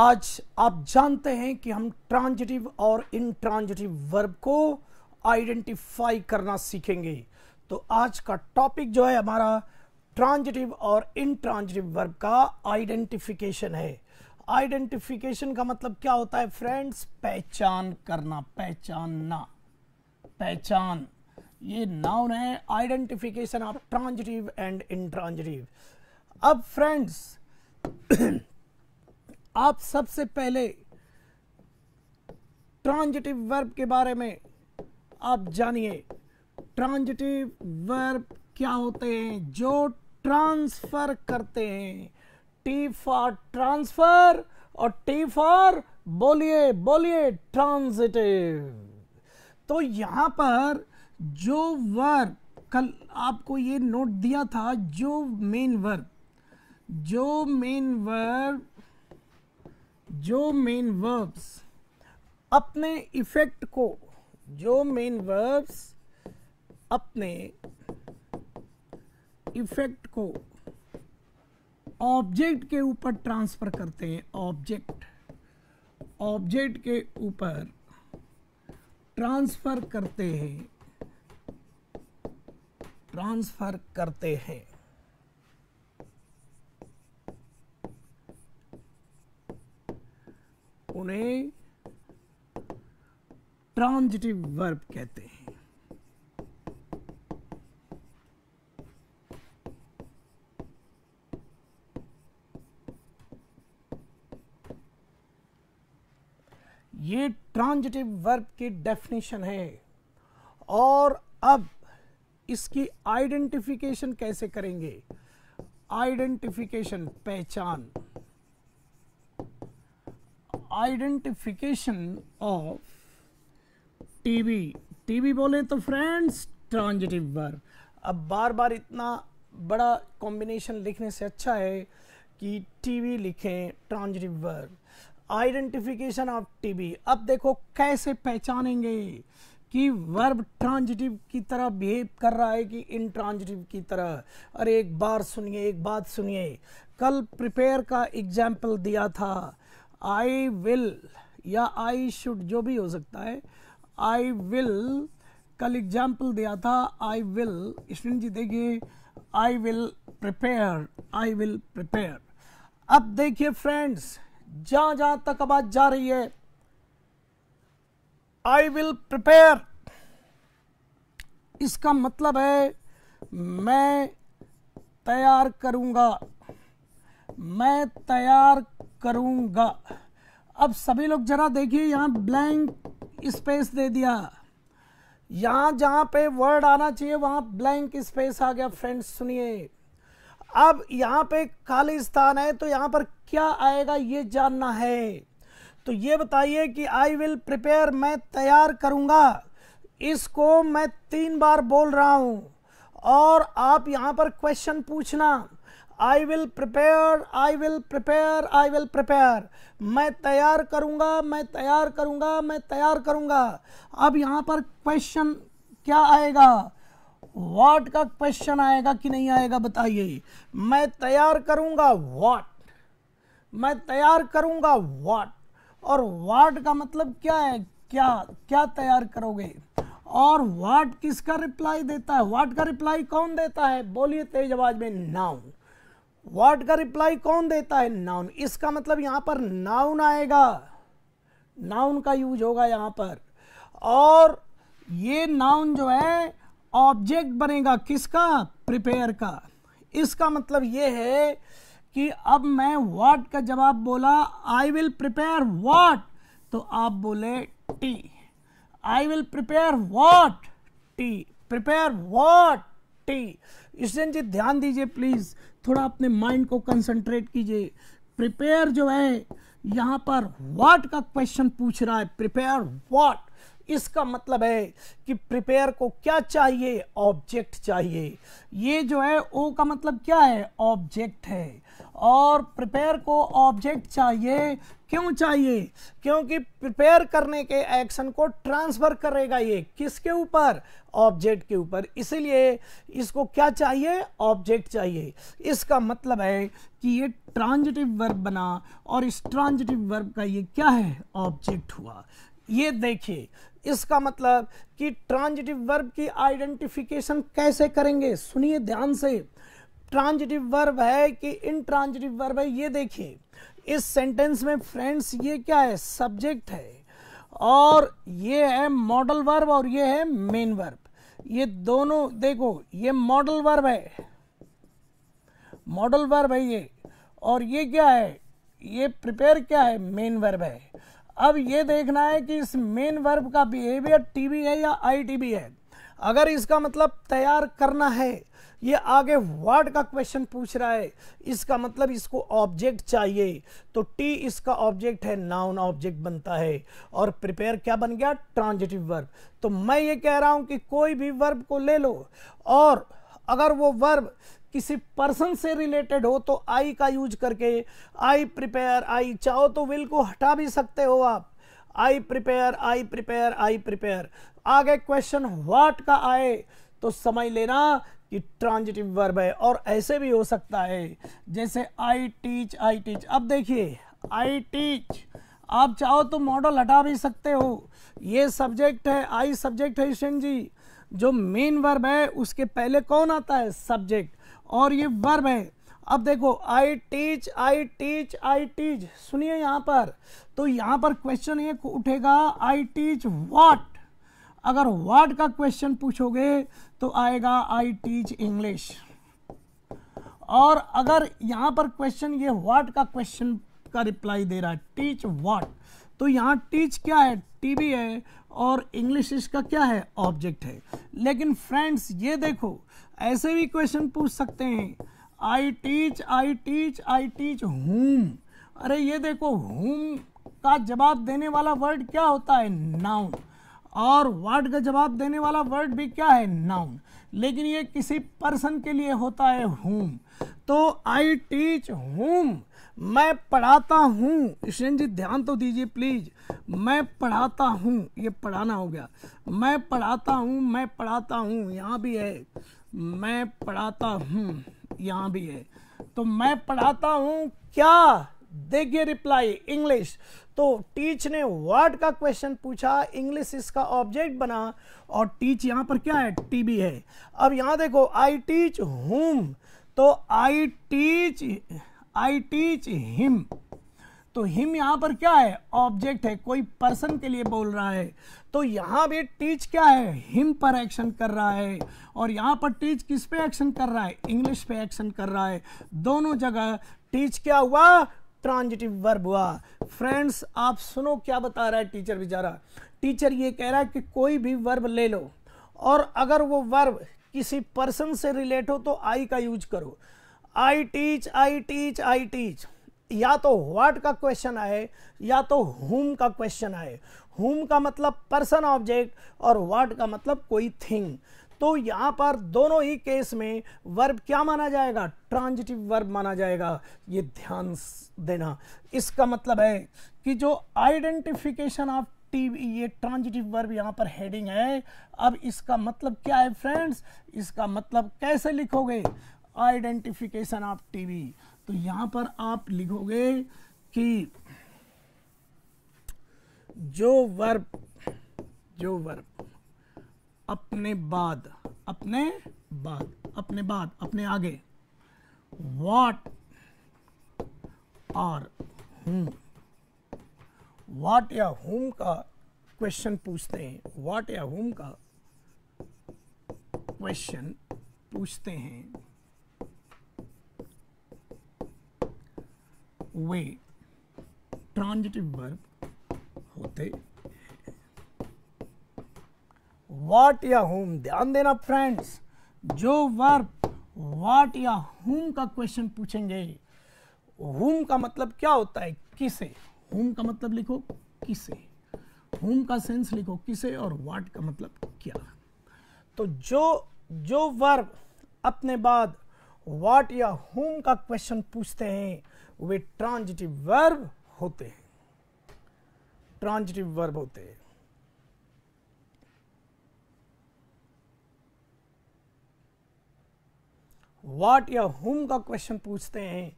आज आप जानते हैं कि हम ट्रांजिटिव और इनट्रांजिटिव वर्ब को आइडेंटिफाई करना सीखेंगे तो आज का टॉपिक जो है हमारा ट्रांजिटिव और इनट्रांजिटिव वर्ब का आइडेंटिफिकेशन है आइडेंटिफिकेशन का मतलब क्या होता है फ्रेंड्स पहचान करना पहचानना पहचान ये नाउन है identification of transitive and intransitive अब फ्रेंड्स आप सबसे पहले ट्रांजिटिव वर्ब के बारे में आप जानिए ट्रांजिटिव वर्ब क्या होते हैं जो ट्रांसफर करते हैं टी फॉर ट्रांसफर और टी फॉर बोलिए बोलिए ट्रांजिटिव तो यहां पर जो वर्ब कल आपको ये नोट दिया था जो मेन वर्ब जो मेन वर्ब जो मेन वर्ब्स अपने इफेक्ट को जो मेन वर्ब्स अपने इफेक्ट को ऑब्जेक्ट के ऊपर ट्रांसफर करते हैं ऑब्जेक्ट ऑब्जेक्ट के ऊपर ट्रांसफर करते हैं ट्रांसफर करते हैं उन्हें ट्रांजिटिव वर्ब कहते हैं ये ट्रांजिटिव वर्ब की डेफिनेशन है और अब इसकी आइडेंटिफिकेशन कैसे करेंगे आइडेंटिफिकेशन पहचान आइडेंटिफिकेशन ऑफ टीवी टीवी बोले तो फ्रेंड्स ट्रांजिटिव वर्ब अब बार बार इतना बड़ा कॉम्बिनेशन लिखने से अच्छा है कि टीवी लिखें transitive verb identification of TV अब देखो कैसे पहचानेंगे कि वर्ब ट्रांजिटिव की तरह बिहेव कर रहा है कि इनट्रांजिटिव की तरह अरे एक बार सुनिए एक बात सुनिए कल प्रिपेयर का एग्जाम्पल दिया था आई विल या आई शुड जो भी हो सकता है आई विल कल एग्जाम्पल दिया था आई विल स्टूडेंट जी देखिए I will prepare I will prepare अब देखिए फ्रेंड्स जहां जहां तक आवाज जा रही है आई विल प्रिपेयर इसका मतलब है मैं तैयार करूंगा मैं तैयार करूंगा अब सभी लोग जरा देखिए यहाँ ब्लैंक स्पेस दे दिया यहाँ जहाँ पे वर्ड आना चाहिए वहाँ ब्लैंक स्पेस आ गया फ्रेंड्स सुनिए अब यहाँ पे खाली स्थान है तो यहाँ पर क्या आएगा ये जानना है तो ये बताइए कि आई विल प्रिपेयर मैं तैयार करूँगा इसको मैं तीन बार बोल रहा हूँ और आप यहाँ पर क्वेश्चन पूछना I will prepare, I will prepare, I will prepare मैं तैयार करूंगा मैं तैयार करूंगा मैं तैयार करूंगा अब यहाँ पर क्वेश्चन क्या आएगा वॉट का क्वेश्चन आएगा कि नहीं आएगा बताइए मैं तैयार करूंगा वॉट मैं तैयार करूंगा वॉट और वाट का मतलब क्या है क्या क्या तैयार करोगे और वाट किसका रिप्लाई देता है वाट का रिप्लाई कौन देता है बोलिए तेज आवाज में नाउ वर्ड का रिप्लाई कौन देता है नाउन इसका मतलब यहां पर नाउन आएगा नाउन का यूज होगा यहां पर और ये नाउन जो है ऑब्जेक्ट बनेगा किसका प्रिपेयर का इसका मतलब ये है कि अब मैं व्हाट का जवाब बोला आई विल प्रिपेयर व्हाट तो आप बोले tea I will prepare what tea prepare what मिट्टी स्टूडेंट जी ध्यान दीजिए प्लीज़ थोड़ा अपने माइंड को कंसंट्रेट कीजिए प्रिपेयर जो है यहां पर व्हाट का क्वेश्चन पूछ रहा है प्रिपेयर व्हाट इसका मतलब है कि प्रिपेयर को क्या चाहिए ऑब्जेक्ट चाहिए ये जो है ओ का मतलब क्या है ऑब्जेक्ट है और प्रिपेयर को ऑब्जेक्ट चाहिए क्यों चाहिए क्योंकि प्रिपेयर करने के एक्शन को ट्रांसफ़र करेगा ये किसके ऊपर ऑब्जेक्ट के ऊपर इसीलिए इसको क्या चाहिए ऑब्जेक्ट चाहिए इसका मतलब है कि ये ट्रांजिटिव वर्ब बना और इस ट्रांजिटिव वर्ब का ये क्या है ऑब्जेक्ट हुआ ये देखिए इसका मतलब कि ट्रांजिटिव वर्ब की आइडेंटिफिकेशन कैसे करेंगे सुनिए ध्यान से ट्रांजिटिव वर्ब है कि ट्रांजिटिव वर्ब है ये देखिए इस सेंटेंस में फ्रेंड्स ये क्या है सब्जेक्ट है और ये है मॉडल वर्ब और ये है मेन वर्ब ये दोनों देखो ये मॉडल वर्ब है मॉडल वर्ब है ये और ये क्या है ये प्रिपेयर क्या है मेन वर्ब है अब ये देखना है कि इस मेन वर्ब का बिहेवियर टीबी है या आईटीबी है अगर इसका मतलब तैयार करना है ये आगे वर्ड का क्वेश्चन पूछ रहा है इसका मतलब इसको ऑब्जेक्ट चाहिए तो टी इसका ऑब्जेक्ट है नाउन ऑब्जेक्ट बनता है और प्रिपेयर क्या बन गया ट्रांजिटिव वर्ब तो मैं ये कह रहा हूं कि कोई भी वर्ब को ले लो और अगर वो वर्ब किसी पर्सन से रिलेटेड हो तो आई का यूज करके आई प्रिपेयर आई चाहो तो विल को हटा भी सकते हो आप I prepare I prepare I prepare आगे क्वेश्चन व्हाट का आए तो समझ लेना कि ट्रांजिटिव वर्ब है और ऐसे भी हो सकता है जैसे आई टीच आई टीच अब देखिए आई टीच आप चाहो तो मॉडल हटा भी सकते हो ये सब्जेक्ट है आई सब्जेक्ट है ईशन जी जो मेन वर्ब है उसके पहले कौन आता है सब्जेक्ट और ये वर्ब है अब देखो I teach I teach I teach सुनिए यहाँ पर तो यहाँ पर क्वेश्चन ये उठेगा आई टीच वाट अगर व्हाट का क्वेश्चन पूछोगे तो आएगा आई टीच इंग्लिश और अगर यहाँ पर क्वेश्चन ये वाट का क्वेश्चन का रिप्लाई दे रहा है टीच वाट तो यहाँ टीच क्या है टीवी है और इंग्लिश इसका क्या है ऑब्जेक्ट है लेकिन फ्रेंड्स ये देखो ऐसे भी क्वेश्चन पूछ सकते हैं I teach I teach I teach whom अरे ये देखो होम का जवाब देने वाला वर्ड क्या होता है नाउन और वर्ड का जवाब देने वाला वर्ड भी क्या है नाउन लेकिन ये किसी पर्सन के लिए होता है होम तो आई टीच होम मैं पढ़ाता हूँ ईशन जी ध्यान तो दीजिए प्लीज मैं पढ़ाता हूँ ये पढ़ाना हो गया मैं पढ़ाता हूँ मैं पढ़ाता हूँ यहाँ भी है मैं पढ़ाता हूँ यहाँ भी है तो मैं पढ़ाता हूँ क्या देखिए रिप्लाई इंग्लिश तो टीच ने वर्ड का क्वेश्चन पूछा इंग्लिश इसका ऑब्जेक्ट बना और टीच यहाँ पर क्या है टीबी है अब यहाँ देखो आई टीच हूम तो I teach I teach him तो हिम यहां पर क्या है ऑब्जेक्ट है कोई पर्सन के लिए बोल रहा है तो यहां भी टीच क्या है हिम पर एक्शन कर रहा है और यहाँ पर टीच किस पे एक्शन कर रहा है इंग्लिश पे एक्शन कर रहा है दोनों जगह टीच क्या हुआ ट्रांजिटिव वर्ब हुआ फ्रेंड्स आप सुनो क्या बता रहा है टीचर बेचारा टीचर ये कह रहा है कि कोई भी वर्ब ले लो और अगर वो वर्ब किसी पर्सन से रिलेट हो तो आई का यूज करो I teach I teach I teach या तो व्हाट का क्वेश्चन आए या तो हुम का क्वेश्चन आए हुम का मतलब पर्सन ऑब्जेक्ट और व्हाट का मतलब कोई थिंग तो यहाँ पर दोनों ही केस में वर्ब क्या माना जाएगा ट्रांजिटिव वर्ब माना जाएगा ये ध्यान देना इसका मतलब है कि जो आइडेंटिफिकेशन ऑफ टीवी ये ट्रांजिटिव वर्ब यहाँ पर हेडिंग है अब इसका मतलब क्या है फ्रेंड्स इसका मतलब कैसे लिखोगे आइडेंटिफिकेशन ऑफ टीवी तो यहां पर आप लिखोगे कि जो वर्ब जो वर्ब अपने बाद अपने बाद अपने बाद अपने आगे वॉट और हुम वाट या हुम का क्वेश्चन पूछते हैं वाट या हुम का क्वेश्चन पूछते हैं वे ट्रांजिटिव वर्ब होते वाट या होम ध्यान देना फ्रेंड्स जो वर्ब वाट या होम का क्वेश्चन पूछेंगे होम का मतलब क्या होता है किसे होम का मतलब लिखो किसे होम का सेंस लिखो किसे और वाट का मतलब क्या तो जो जो वर्ब अपने बाद वाट या होम का क्वेश्चन पूछते हैं वे ट्रांजिटिव वर्ब होते हैं ट्रांजिटिव वर्ब होते हैं वाट या हुम का क्वेश्चन पूछते हैं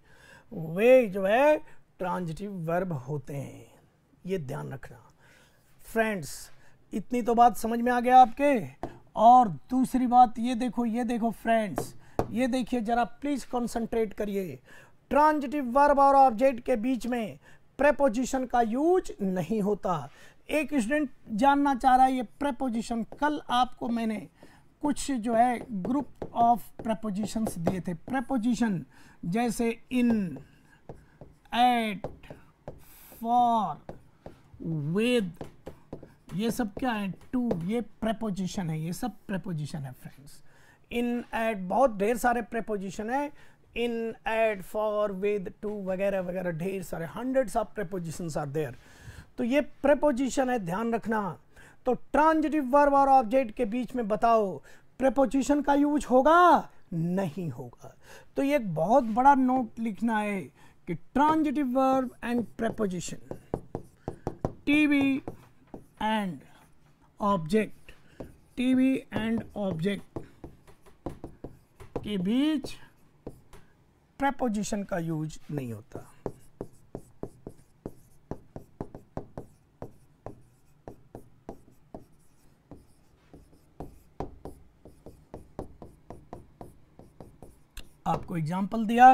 वे जो है ट्रांजिटिव वर्ब होते हैं ये ध्यान रखना फ्रेंड्स इतनी तो बात समझ में आ गया आपके और दूसरी बात ये देखो ये देखो फ्रेंड्स ये देखिए जरा प्लीज़ कंसंट्रेट करिए ट्रांजिटिव वर्ब और ऑब्जेक्ट के बीच में प्रेपोजिशन का यूज नहीं होता एक स्टूडेंट जानना चाह रहा है ये प्रेपोजिशन कल आपको मैंने कुछ जो है ग्रुप ऑफ प्रेपोजिशन दिए थे प्रेपोजिशन जैसे इन एट फॉर वेद ये सब क्या है टू ये प्रेपोजिशन है ये सब प्रेपोजिशन है फ्रेंड्स इन एट बहुत ढेर सारे प्रेपोजिशन है in, at, for, with, to वगैरह वगैरह ढेर सारे hundreds of prepositions are there तो ये प्रेपोजिशन है ध्यान रखना तो ट्रांजिटिव वर्ब और ऑब्जेक्ट के बीच में बताओ प्रपोजिशन का यूज होगा नहीं होगा तो ये एक बहुत बड़ा नोट लिखना है कि transitive verb and preposition TV and object TV and object के बीच प्रेपोजिशन का यूज नहीं होता आपको एग्जाम्पल दिया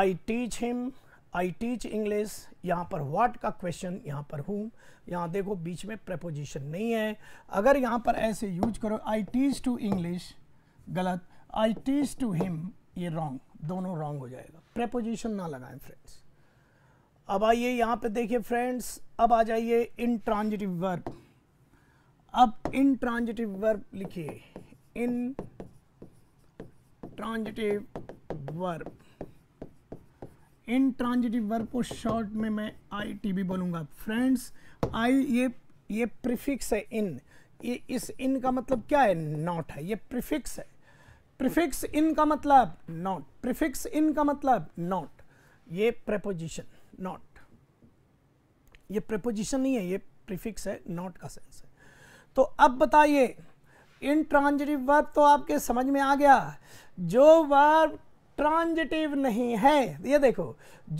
I teach him I teach English यहाँ पर व्हाट का क्वेश्चन यहाँ पर हूँ यहाँ देखो बीच में प्रपोजिशन नहीं है अगर यहाँ पर ऐसे यूज करो आई टीच टू इंग्लिश गलत आई टीच टू हिम ये रॉन्ग दोनों रॉन्ग हो जाएगा प्रेपोजिशन ना लगाएं फ्रेंड्स अब आइए यहां पे देखिए फ्रेंड्स अब आ जाइए इन ट्रांजिटिव वर्ब अब इन ट्रांजिटिव वर्ब लिखिए intransitive verb transitive verb को शॉर्ट में मैं आई टी भी बोलूंगा फ्रेंड्स आई ये ये प्रिफिक्स है इन ये इस इन का मतलब क्या है नॉट है ये प्रिफिक्स है प्रिफिक्स इन का मतलब नॉट प्रिफिक्स इन का मतलब नॉट ये प्रेपोजिशन नॉट ये प्रेपोजिशन नहीं है ये प्रिफिक्स है नॉट का सेंस है तो अब बताइए इन ट्रांजिटिव वर्ब तो आपके समझ में आ गया जो वर्ब ट्रांजिटिव नहीं है ये देखो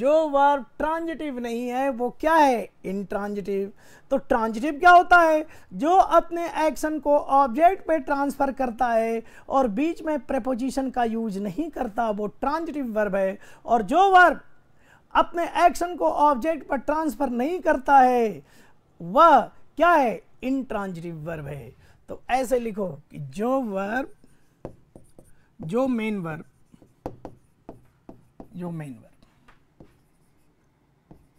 जो वर्ब ट्रांजिटिव नहीं है वो क्या है इनट्रांजिटिव तो ट्रांजिटिव क्या होता है जो अपने एक्शन को ऑब्जेक्ट पे ट्रांसफर करता है और बीच में प्रपोजिशन का यूज नहीं करता वो ट्रांजिटिव वर्ब है और जो वर्ब अपने एक्शन को ऑब्जेक्ट पर ट्रांसफर नहीं करता है वह क्या है इनट्रांजिटिव वर्ब है तो ऐसे लिखो कि जो वर्ब जो मेन वर्ब जो मेन वर्ब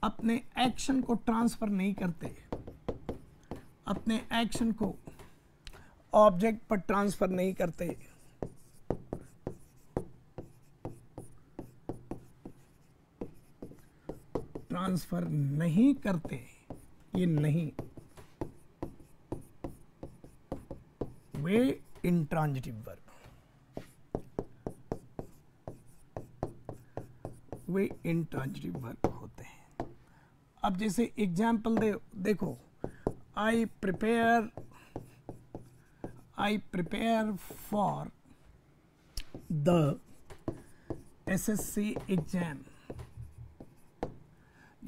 अपने एक्शन को ट्रांसफर नहीं करते अपने एक्शन को ऑब्जेक्ट पर ट्रांसफर नहीं करते ट्रांसफर नहीं करते ये नहीं वे इंट्रांजिटिव वर्ब वे इनट्रांजिटिबल होते हैं अब जैसे एग्जाम्पल दे देखो I prepare I prepare for the S S C exam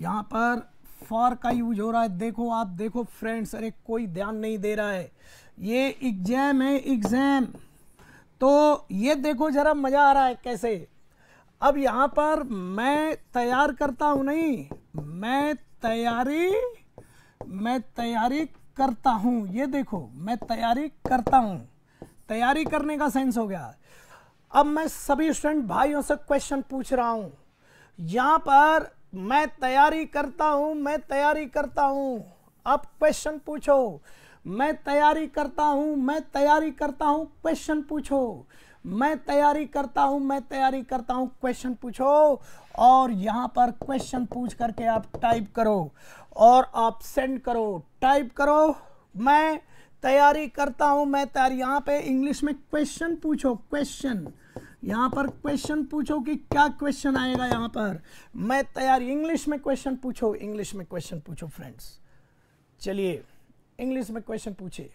यहाँ पर फॉर का यूज हो रहा है देखो आप देखो फ्रेंड्स अरे कोई ध्यान नहीं दे रहा है ये एग्जाम है एग्जाम तो ये देखो जरा मजा आ रहा है कैसे अब यहां पर मैं तैयार करता हूं नहीं मैं तैयारी मैं तैयारी करता हूं ये देखो मैं तैयारी करता हूं तैयारी करने का सेंस हो गया अब मैं सभी स्टूडेंट भाइयों से क्वेश्चन पूछ रहा हूं यहां पर मैं तैयारी करता हूं मैं तैयारी करता हूं अब क्वेश्चन पूछो मैं तैयारी करता हूं मैं तैयारी करता हूं क्वेश्चन पूछो मैं तैयारी करता हूं मैं तैयारी करता हूं क्वेश्चन पूछो और यहां पर क्वेश्चन पूछ करके आप टाइप करो और आप सेंड करो टाइप करो मैं तैयारी करता हूं मैं तैयारी यहां पे इंग्लिश में क्वेश्चन पूछो क्वेश्चन यहां पर क्वेश्चन पूछो कि क्या क्वेश्चन आएगा यहां पर मैं तैयारी इंग्लिश में क्वेश्चन पूछो इंग्लिश में क्वेश्चन पूछो फ्रेंड्स चलिए इंग्लिश में क्वेश्चन पूछिए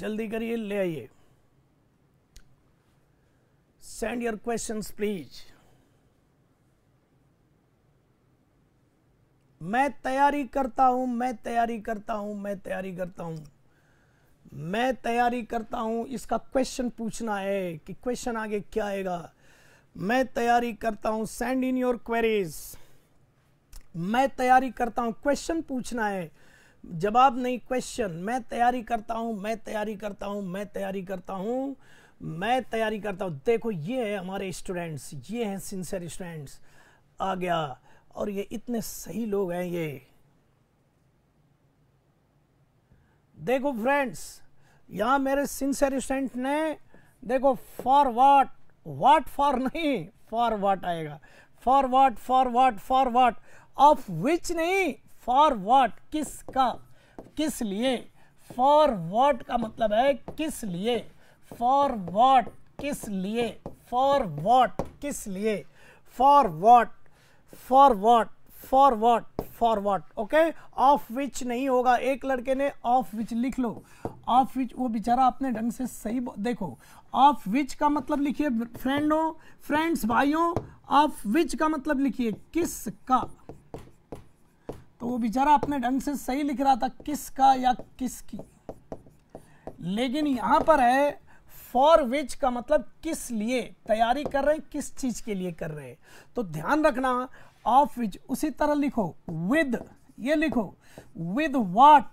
जल्दी करिए ले आइए सेंड योर क्वेश्चंस प्लीज मैं तैयारी करता हूं मैं तैयारी करता हूं मैं तैयारी करता हूं मैं तैयारी करता हूं इसका क्वेश्चन पूछना है कि क्वेश्चन आगे क्या आएगा मैं तैयारी करता हूं सेंड इन योर क्वेरीज मैं तैयारी करता हूं क्वेश्चन पूछना है जवाब नहीं क्वेश्चन मैं तैयारी करता हूं मैं तैयारी करता हूं मैं तैयारी करता हूं मैं तैयारी करता हूं देखो ये है हमारे स्टूडेंट्स ये हैं सिंसियर स्टूडेंट्स आ गया और ये इतने सही लोग हैं ये देखो फ्रेंड्स यहां मेरे सिंसियर स्टूडेंट ने देखो फॉर वाट वाट फॉर नहीं फॉर वाट आएगा for what for what for what of which नहीं फॉर वॉट किस का किस लिए फॉर वॉट का मतलब है किस लिए फॉर वॉट किस लिए फॉर वॉट किस लिए for what for what for what for what okay of which नहीं होगा एक लड़के ने ऑफ विच लिख लो ऑफ विच वो बेचारा अपने ढंग से सही देखो ऑफ विच का मतलब लिखिए फ्रेंडों फ्रेंड्स भाइयों ऑफ विच का मतलब लिखिए किस का तो वो बेचारा अपने ढंग से सही लिख रहा था किसका या किसकी लेकिन यहां पर है फॉर विच का मतलब किस लिए तैयारी कर रहे हैं किस चीज के लिए कर रहे हैं तो ध्यान रखना ऑफ विच उसी तरह लिखो विद ये लिखो विद वाट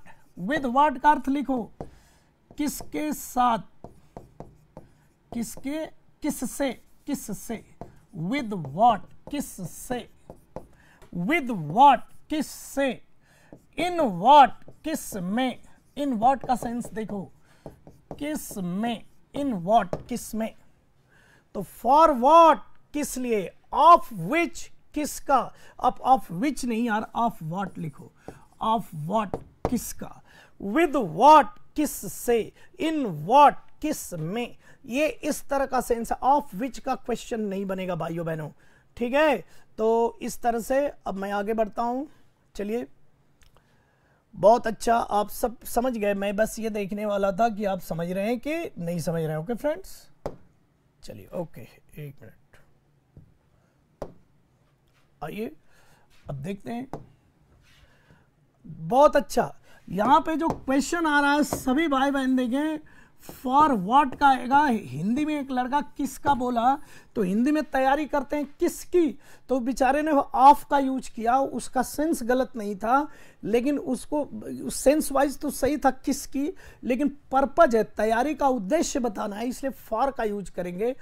विद वाट का अर्थ लिखो किसके साथ किसके किससे किससे विद वॉट किससे विद वॉट किस से इन वॉट किस में इन वॉट का सेंस देखो किस में इन वॉट किस में तो फॉर वॉट किस लिए ऑफ विच किसका अब ऑफ विच नहीं यार ऑफ वॉट लिखो ऑफ वॉट किसका विद वॉट किस से इन वॉट किस में ये इस तरह का सेंस ऑफ विच का क्वेश्चन नहीं बनेगा भाइयों बहनों ठीक है तो इस तरह से अब मैं आगे बढ़ता हूं चलिए बहुत अच्छा आप सब समझ गए मैं बस ये देखने वाला था कि आप समझ रहे हैं कि नहीं समझ रहे ओके फ्रेंड्स चलिए ओके एक मिनट आइए अब देखते हैं बहुत अच्छा यहां पे जो क्वेश्चन आ रहा है सभी भाई बहन देखें फॉर वॉट का आएगा हिंदी में एक लड़का किसका बोला तो हिंदी में तैयारी करते हैं किसकी तो बेचारे ने ऑफ का यूज किया उसका सेंस गलत नहीं था लेकिन उसको सेंस वाइज तो सही था किसकी लेकिन पर्पज है तैयारी का उद्देश्य बताना है इसलिए फॉर का यूज करेंगे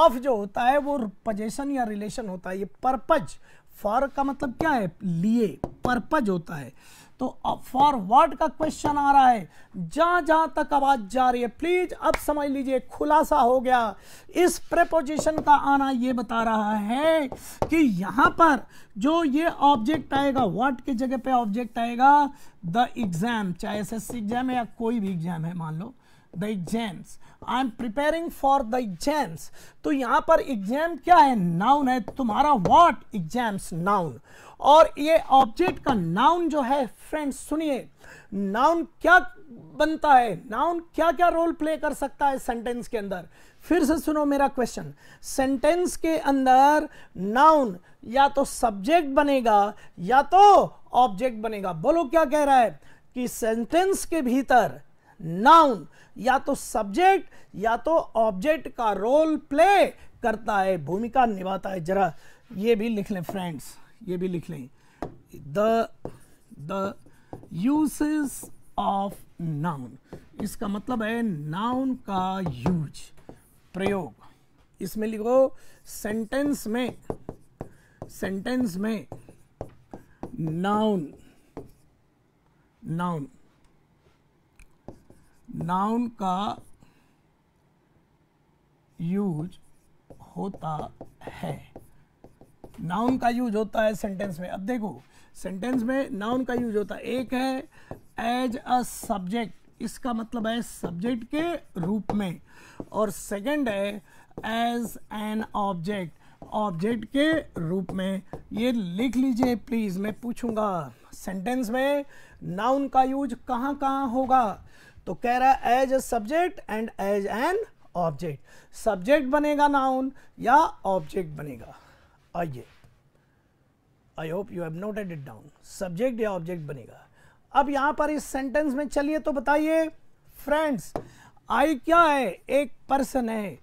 ऑफ जो होता है वो पजेशन या रिलेशन होता है ये पर्पज फॉर का मतलब क्या है लिए पर्पज होता है तो फॉरवर्ड का क्वेश्चन आ रहा है जहां जहां तक आवाज जा रही है प्लीज अब समझ लीजिए खुलासा हो गया इस प्रेपोजिशन का आना ये बता रहा है कि यहां पर जो ये ऑब्जेक्ट आएगा व्हाट की जगह पे ऑब्जेक्ट आएगा द एग्जाम चाहे एसएससी एग्जाम है या कोई भी एग्जाम है मान लो the exams I am preparing for the exams तो यहां पर एग्जाम क्या है नाउन है तुम्हारा वॉट एग्जाम्स नाउन और ये ऑब्जेक्ट का नाउन जो है फ्रेंड्स सुनिए नाउन क्या बनता है नाउन क्या क्या रोल प्ले कर सकता है सेंटेंस के अंदर फिर से सुनो मेरा क्वेश्चन सेंटेंस के अंदर नाउन या तो सब्जेक्ट बनेगा या तो ऑब्जेक्ट बनेगा बोलो क्या कह रहा है कि सेंटेंस के भीतर नाउन या तो सब्जेक्ट या तो ऑब्जेक्ट का रोल प्ले करता है भूमिका निभाता है जरा ये भी लिख लें फ्रेंड्स ये भी लिख लें the the uses of noun इसका मतलब है नाउन का यूज प्रयोग इसमें लिखो सेंटेंस में सेंटेंस में नाउन नाउन नाउन का यूज होता है नाउन का यूज होता है सेंटेंस में अब देखो सेंटेंस में नाउन का यूज होता है एक है एज अ सब्जेक्ट इसका मतलब है सब्जेक्ट के रूप में और सेकंड है एज एन ऑब्जेक्ट ऑब्जेक्ट के रूप में ये लिख लीजिए प्लीज़ मैं पूछूंगा सेंटेंस में नाउन का यूज कहाँ कहाँ होगा तो कह रहा है as a subject and as an object subject बनेगा नाउन या ऑब्जेक्ट बनेगा आइए I hope you have noted it down subject या ऑब्जेक्ट बनेगा अब यहां पर इस सेंटेंस में चलिए तो बताइए फ्रेंड्स आई क्या है एक पर्सन है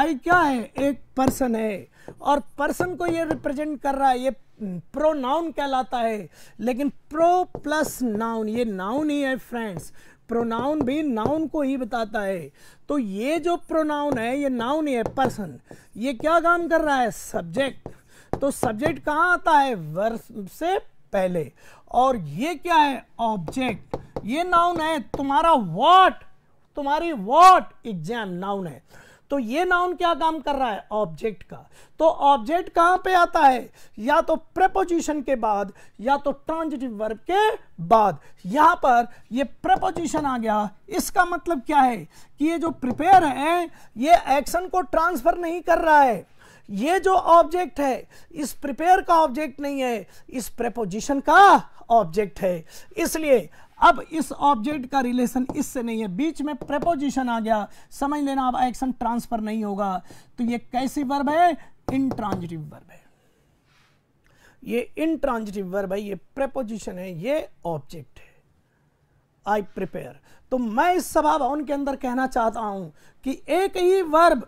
आई क्या है एक पर्सन है और पर्सन को ये रिप्रेजेंट कर रहा है ये प्रो नाउन कहलाता है लेकिन प्रो प्लस नाउन ये नाउन ही है फ्रेंड्स प्रोनाउन भी नाउन को ही बताता है तो ये जो प्रोनाउन है ये नाउन है पर्सन ये क्या काम कर रहा है सब्जेक्ट तो सब्जेक्ट कहाँ आता है वर्स से पहले और ये क्या है ऑब्जेक्ट ये नाउन है तुम्हारा वॉट तुम्हारी वॉट एग्जाम नाउन है तो ये नाउन क्या काम कर रहा है ऑब्जेक्ट का तो ऑब्जेक्ट कहां पे आता है या तो प्रपोजिशन के बाद या तो ट्रांजिटिव वर्ब के बाद यहां पर ये प्रपोजिशन आ गया इसका मतलब क्या है कि ये जो प्रिपेयर है ये एक्शन को ट्रांसफर नहीं कर रहा है ये जो ऑब्जेक्ट है इस प्रिपेयर का ऑब्जेक्ट नहीं है इस प्रपोजिशन का ऑब्जेक्ट है इसलिए अब इस ऑब्जेक्ट का रिलेशन इससे नहीं है बीच में प्रपोजिशन आ गया समझ लेना अब एक्शन ट्रांसफर नहीं होगा तो ये कैसी वर्ब है इनट्रांजिटिव वर्ब है ये इनट्रांजिटिव वर्ब है ये प्रपोजिशन है ये ऑब्जेक्ट है आई प्रिपेयर तो मैं इस भवन के अंदर कहना चाहता हूं कि एक ही वर्ब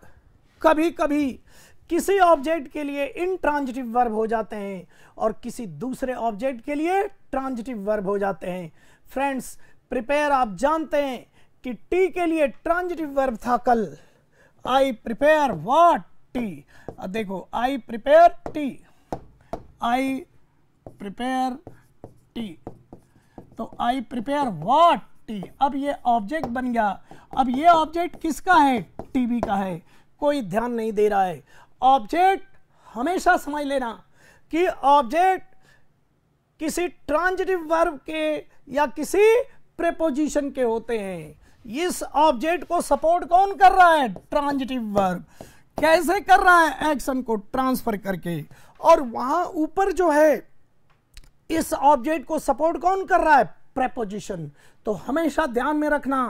कभी कभी किसी ऑब्जेक्ट के लिए इनट्रांजिटिव वर्ब हो जाते हैं और किसी दूसरे ऑब्जेक्ट के लिए ट्रांजिटिव वर्ब हो जाते हैं फ्रेंड्स प्रिपेयर आप जानते हैं कि टी के लिए ट्रांजिटिव वर्ब था कल आई प्रिपेयर वॉट टी देखो I prepare tea I prepare tea तो आई प्रिपेयर वॉट टी अब ये ऑब्जेक्ट बन गया अब ये ऑब्जेक्ट किसका है टीवी का है कोई ध्यान नहीं दे रहा है ऑब्जेक्ट हमेशा समझ लेना कि ऑब्जेक्ट किसी ट्रांजिटिव वर्ब के या किसी प्रेपोजिशन के होते हैं इस ऑब्जेक्ट को सपोर्ट कौन कर रहा है ट्रांजिटिव वर्ब कैसे कर रहा है एक्शन को ट्रांसफर करके और वहां ऊपर जो है इस ऑब्जेक्ट को सपोर्ट कौन कर रहा है प्रेपोजिशन तो हमेशा ध्यान में रखना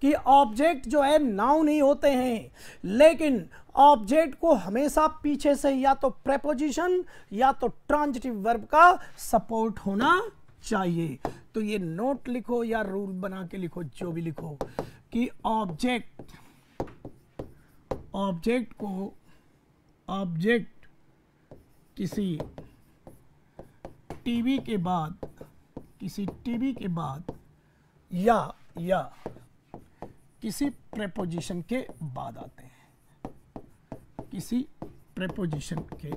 कि ऑब्जेक्ट जो है नाउन ही होते हैं लेकिन ऑब्जेक्ट को हमेशा पीछे से या तो प्रेपोजिशन या तो ट्रांजिटिव वर्ब का सपोर्ट होना चाहिए तो ये नोट लिखो या रूल बना के लिखो जो भी लिखो कि ऑब्जेक्ट ऑब्जेक्ट को ऑब्जेक्ट किसी टीवी के बाद किसी टीवी के बाद या या किसी प्रेपोजिशन के बाद आते हैं किसी प्रेपोजिशन के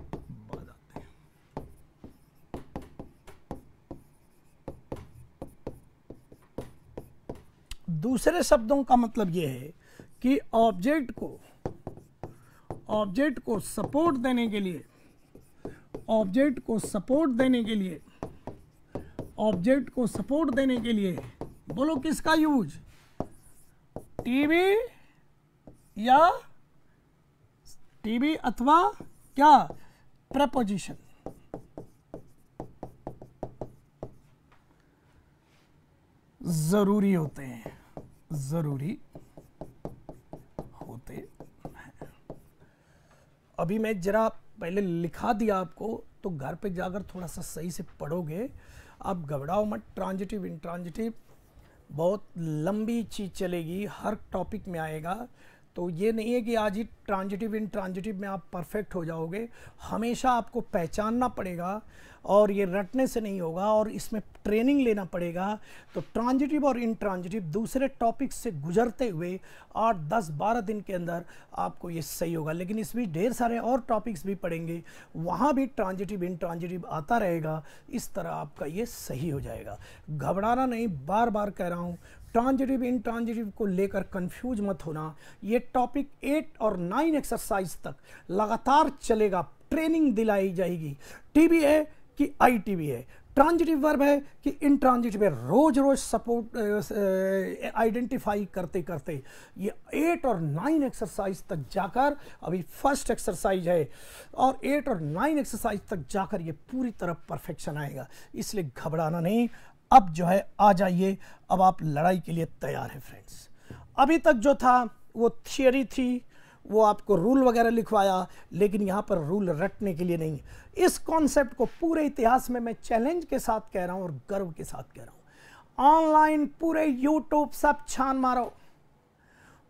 दूसरे शब्दों का मतलब यह है कि ऑब्जेक्ट को ऑब्जेक्ट को सपोर्ट देने के लिए ऑब्जेक्ट को सपोर्ट देने के लिए ऑब्जेक्ट को सपोर्ट देने के लिए बोलो किसका यूज टीवी या टीवी अथवा क्या प्रपोजिशन जरूरी होते हैं ज़रूरी होते हैं अभी मैं ज़रा पहले लिखा दिया आपको तो घर पे जाकर थोड़ा सा सही से पढ़ोगे आप घबराओ मत ट्रांजिटिव इंट्रांजिटिव बहुत लंबी चीज़ चलेगी हर टॉपिक में आएगा तो ये नहीं है कि आज ही ट्रांजिटिव इन ट्रांजिटिव में आप परफेक्ट हो जाओगे हमेशा आपको पहचानना पड़ेगा और ये रटने से नहीं होगा और इसमें ट्रेनिंग लेना पड़ेगा तो ट्रांजिटिव और इंट्रांजिटिव दूसरे टॉपिक से गुजरते हुए आठ दस बारह दिन के अंदर आपको ये सही होगा लेकिन इस बीच ढेर सारे और टॉपिक्स भी पढ़ेंगे वहाँ भी ट्रांजिटिव इंट्रांजिटिव आता रहेगा इस तरह आपका ये सही हो जाएगा घबराना नहीं बार बार कह रहा हूँ ट्रांजिटिव इन ट्रांजिटिव को लेकर कंफ्यूज मत होना ये टॉपिक एट और नाइन एक्सरसाइज तक लगातार चलेगा ट्रेनिंग दिलाई जाएगी टीबी है कि वी है ट्रांजिटिव वर्ब है कि इंट्रांजिटिव है रोज रोज सपोर्ट आइडेंटिफाई करते करते ये एट और नाइन एक्सरसाइज तक जाकर अभी फर्स्ट एक्सरसाइज है और एट और नाइन एक्सरसाइज तक जाकर ये पूरी तरह परफेक्शन आएगा इसलिए घबराना नहीं अब जो है आ जाइए अब आप लड़ाई के लिए तैयार हैं फ्रेंड्स अभी तक जो था वो थियरी थी वो आपको रूल वगैरह लिखवाया लेकिन यहाँ पर रूल रटने के लिए नहीं इस कॉन्सेप्ट को पूरे इतिहास में मैं चैलेंज के साथ कह रहा हूँ और गर्व के साथ कह रहा हूँ ऑनलाइन पूरे यूट्यूब सब छान मारो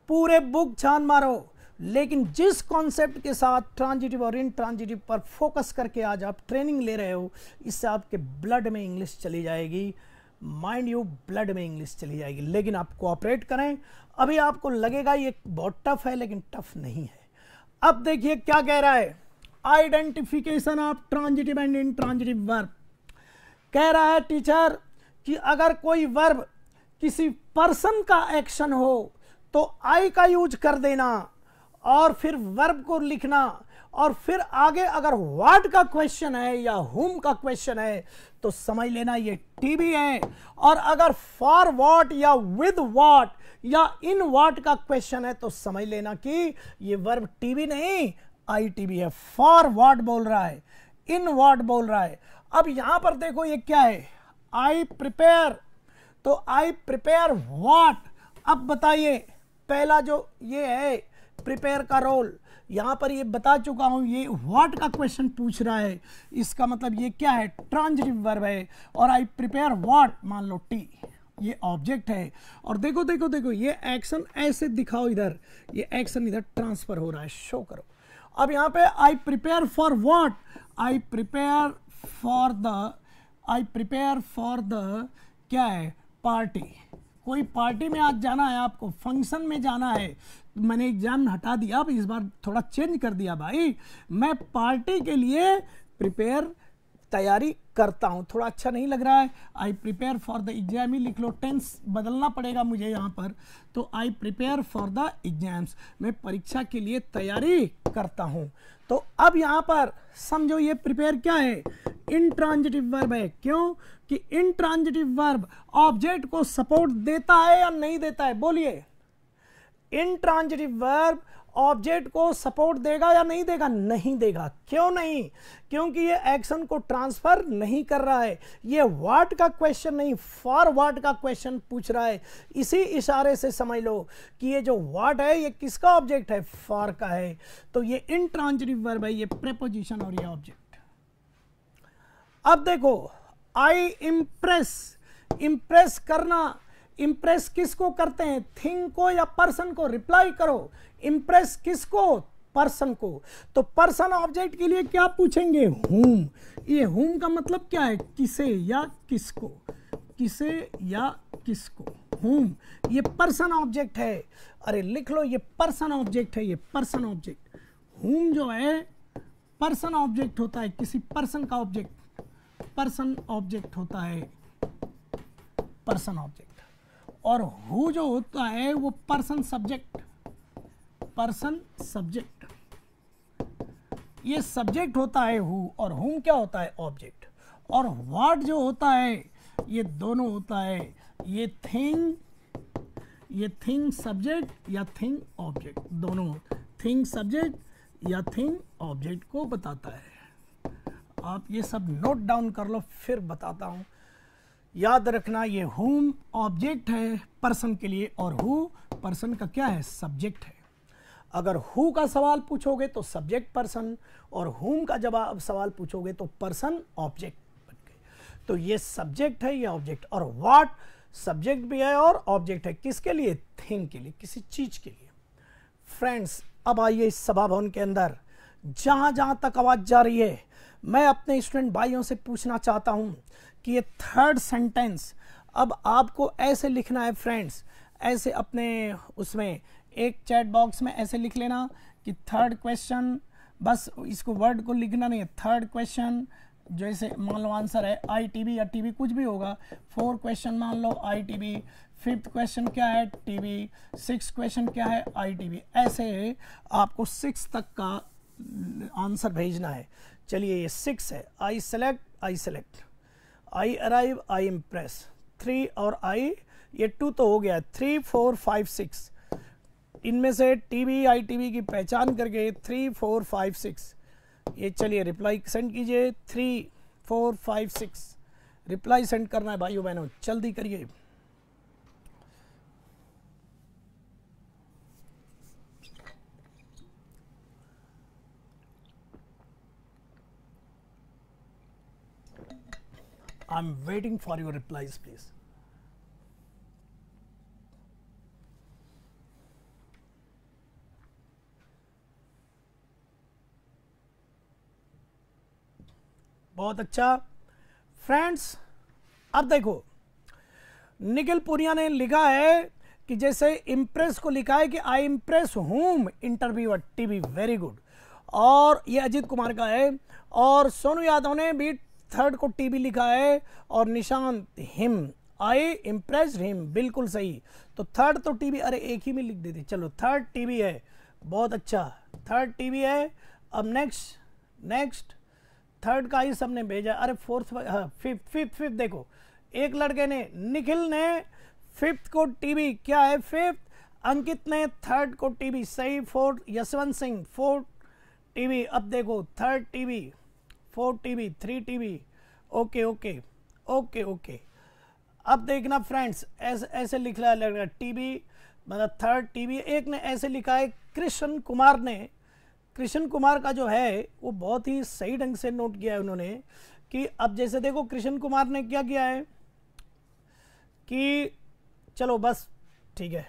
पूरे बुक छान मारो लेकिन जिस कॉन्सेप्ट के साथ ट्रांजिटिव और इन ट्रांजिटिव पर फोकस करके आज आप ट्रेनिंग ले रहे हो इससे आपके ब्लड में इंग्लिश चली जाएगी माइंड यू ब्लड में इंग्लिश चली जाएगी लेकिन आप कोऑपरेट करें अभी आपको लगेगा ये बहुत टफ है लेकिन टफ नहीं है अब देखिए क्या कह रहा है identification of transitive and intransitive verb कह रहा है टीचर कि अगर कोई वर्ब किसी पर्सन का एक्शन हो तो आई का यूज कर देना और फिर वर्ब को लिखना और फिर आगे अगर वाट का क्वेश्चन है या हुम का क्वेश्चन है तो समझ लेना ये टीबी है और अगर फॉर वाट या विद वाट या इन वाट का क्वेश्चन है तो समझ लेना कि ये वर्ब टीबी नहीं आई आईटीबी है फॉर वाट बोल रहा है इन वाट बोल रहा है अब यहां पर देखो ये क्या है आई प्रिपेयर तो आई प्रिपेयर वाट अब बताइए पहला जो ये है प्रिपेयर का रोल यहां पर ये बता चुका हूं ये व्हाट का क्वेश्चन पूछ रहा है इसका मतलब ये क्या है ट्रांजिटिव वर्ब है और आई प्रिपेयर व्हाट मान लो टी ये ऑब्जेक्ट है और देखो देखो देखो ये एक्शन ऐसे दिखाओ इधर ये एक्शन इधर ट्रांसफर हो रहा है शो करो अब यहां पे I prepare for what I prepare for the I prepare for the क्या है पार्टी कोई पार्टी में आज जाना है आपको फंक्शन में जाना है मैंने एग्जाम हटा दिया अब इस बार थोड़ा चेंज कर दिया भाई मैं पार्टी के लिए प्रिपेयर तैयारी करता हूँ थोड़ा अच्छा नहीं लग रहा है I prepare for the exam ही लिख लो टेंस बदलना पड़ेगा मुझे यहाँ पर तो I prepare for the exams मैं परीक्षा के लिए तैयारी करता हूँ तो अब यहाँ पर समझो ये प्रिपेयर क्या है ट्रांजिटिव वर्ब है क्यों कि ट्रांजिटिव वर्ब ऑब्जेक्ट को सपोर्ट देता है या नहीं देता है बोलिए इंट्रांजिटिव वर्ब ऑब्जेक्ट को सपोर्ट देगा या नहीं देगा नहीं देगा क्यों नहीं क्योंकि ये एक्शन को ट्रांसफर नहीं कर रहा है ये व्हाट का क्वेश्चन नहीं फॉर व्हाट का क्वेश्चन पूछ रहा है इसी इशारे से समझ लो कि ये जो व्हाट है ये किसका ऑब्जेक्ट है फॉर का है तो ये इंट्रांजिटिव वर्ब है ये प्रेपोजिशन और ये ऑब्जेक्ट अब देखो आई इम्प्रेस इंप्रेस करना इंप्रेस किसको करते हैं थिंग को या पर्सन को रिप्लाई करो इंप्रेस किसको पर्सन को तो पर्सन ऑब्जेक्ट के लिए क्या पूछेंगे होम ये होम का मतलब क्या है किसे या किसको किसे या किसको होम ये पर्सन ऑब्जेक्ट है अरे लिख लो ये पर्सन ऑब्जेक्ट है ये पर्सन ऑब्जेक्ट होम जो है पर्सन ऑब्जेक्ट होता है किसी पर्सन का ऑब्जेक्ट पर्सन ऑब्जेक्ट होता है पर्सन ऑब्जेक्ट और हु जो होता है वो पर्सन सब्जेक्ट पर्सन सब्जेक्ट ये सब्जेक्ट होता है हु और हुम क्या होता है ऑब्जेक्ट और व्हाट जो होता है ये दोनों होता है ये थिंग ये थिंग सब्जेक्ट या थिंग ऑब्जेक्ट दोनों थिंग सब्जेक्ट या थिंग ऑब्जेक्ट को बताता है आप ये सब नोट डाउन कर लो फिर बताता हूँ याद रखना ये हुम ऑब्जेक्ट है पर्सन के लिए और हु पर्सन का क्या है सब्जेक्ट है अगर हु का सवाल पूछोगे तो सब्जेक्ट पर्सन और हुम का जवाब सवाल पूछोगे तो पर्सन ऑब्जेक्ट तो ये सब्जेक्ट है ये ऑब्जेक्ट और वाट सब्जेक्ट भी है और ऑब्जेक्ट है किसके लिए थिंग के लिए किसी चीज के लिए फ्रेंड्स अब आइए इस सभा भवन के अंदर जहां जहां तक आवाज जा रही है मैं अपने स्टूडेंट भाइयों से पूछना चाहता हूं कि ये थर्ड सेंटेंस अब आपको ऐसे लिखना है फ्रेंड्स ऐसे अपने उसमें एक चैट बॉक्स में ऐसे लिख लेना कि थर्ड क्वेश्चन बस इसको वर्ड को लिखना नहीं है थर्ड क्वेश्चन जैसे मान लो आंसर है आई टी बी या टी बी कुछ भी होगा फोर क्वेश्चन मान लो I T B fifth question क्या है टी बी सिक्स क्वेश्चन क्या है आई टी बी ऐसे आपको सिक्स तक का आंसर भेजना है चलिए ये सिक्स है I select I select I arrive I impress three और आई ये टू तो हो गया थ्री फोर फाइव सिक्स इनमें से टीवी आई टीवी की पहचान करके थ्री फोर फाइव सिक्स ये चलिए रिप्लाई सेंड कीजिए three four five six reply send करना है भाइयों बहनों जल्दी करिए I am waiting for your replies please. बहुत अच्छा फ्रेंड्स अब देखो निखिल पुनिया ने लिखा है कि जैसे इम्प्रेस को लिखा है कि I impress whom interview TV very good और ये अजीत कुमार का है और सोनू यादव ने भी थर्ड को टीबी लिखा है और Nishant him I impress him बिल्कुल सही तो थर्ड तो टीबी अरे एक ही में लिख देते चलो थर्ड टीबी है बहुत अच्छा थर्ड टीबी है अब नेक्स्ट नेक्स्ट थर्ड का ही सबने भेजा अरे फोर्थ फिफ्थ फिफ्थ फिफ्थ देखो एक लड़के ने निखिल ने फिफ्थ को टीबी क्या है फिफ्थ अंकित ने थर्ड को टीबी सही fourth Yashwant Singh fourth TV अब देखो third TB four T B three T B okay okay okay okay अब देखना फ्रेंड्स ऐसे ऐसे लिख रहा है टी बी मतलब थर्ड टी बी एक ने ऐसे लिखा है कृष्ण कुमार ने कृष्ण कुमार का जो है वो बहुत ही सही ढंग से नोट किया है उन्होंने कि अब जैसे देखो कृष्ण कुमार ने क्या किया है कि चलो बस ठीक है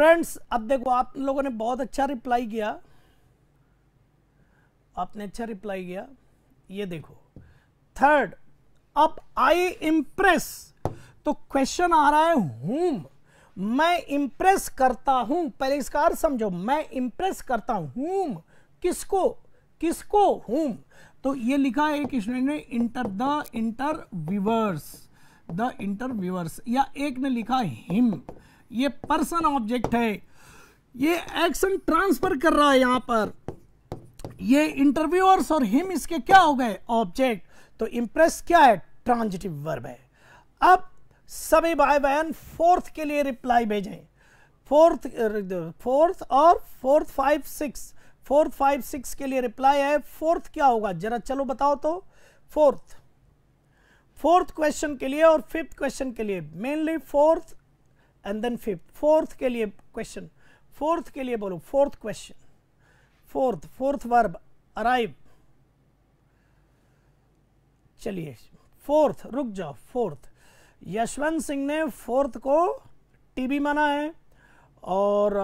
फ्रेंड्स अब देखो आप लोगों ने बहुत अच्छा रिप्लाई किया आपने अच्छा रिप्लाई किया ये देखो थर्ड अब आई इंप्रेस तो क्वेश्चन आ रहा है हूम मैं इंप्रेस करता हूं पहले इसका अर्थ समझो मैं इंप्रेस करता हूं हूम किसको किसको हूम तो ये लिखा है एक स्टूडेंट ने inter the interviewers the interviewers या एक ने लिखा हिम ये पर्सन ऑब्जेक्ट है ये एक्शन ट्रांसफर कर रहा है यहां पर ये इंटरव्यूअर्स और हिम इसके क्या हो गए ऑब्जेक्ट तो इंप्रेस क्या है ट्रांजिटिव वर्ब है अब सभी भाई बहन फोर्थ के लिए रिप्लाई भेजें फोर्थ फोर्थ और fourth five six fourth five six के लिए रिप्लाई है फोर्थ क्या होगा जरा चलो बताओ तो फोर्थ फोर्थ क्वेश्चन के लिए और फिफ्थ क्वेश्चन के लिए mainly fourth and then fifth fourth के लिए क्वेश्चन फोर्थ के लिए बोलो fourth question fourth fourth verb arrive चलिए फोर्थ रुक जाओ फोर्थ यशवंत सिंह ने फोर्थ को टीबी माना है और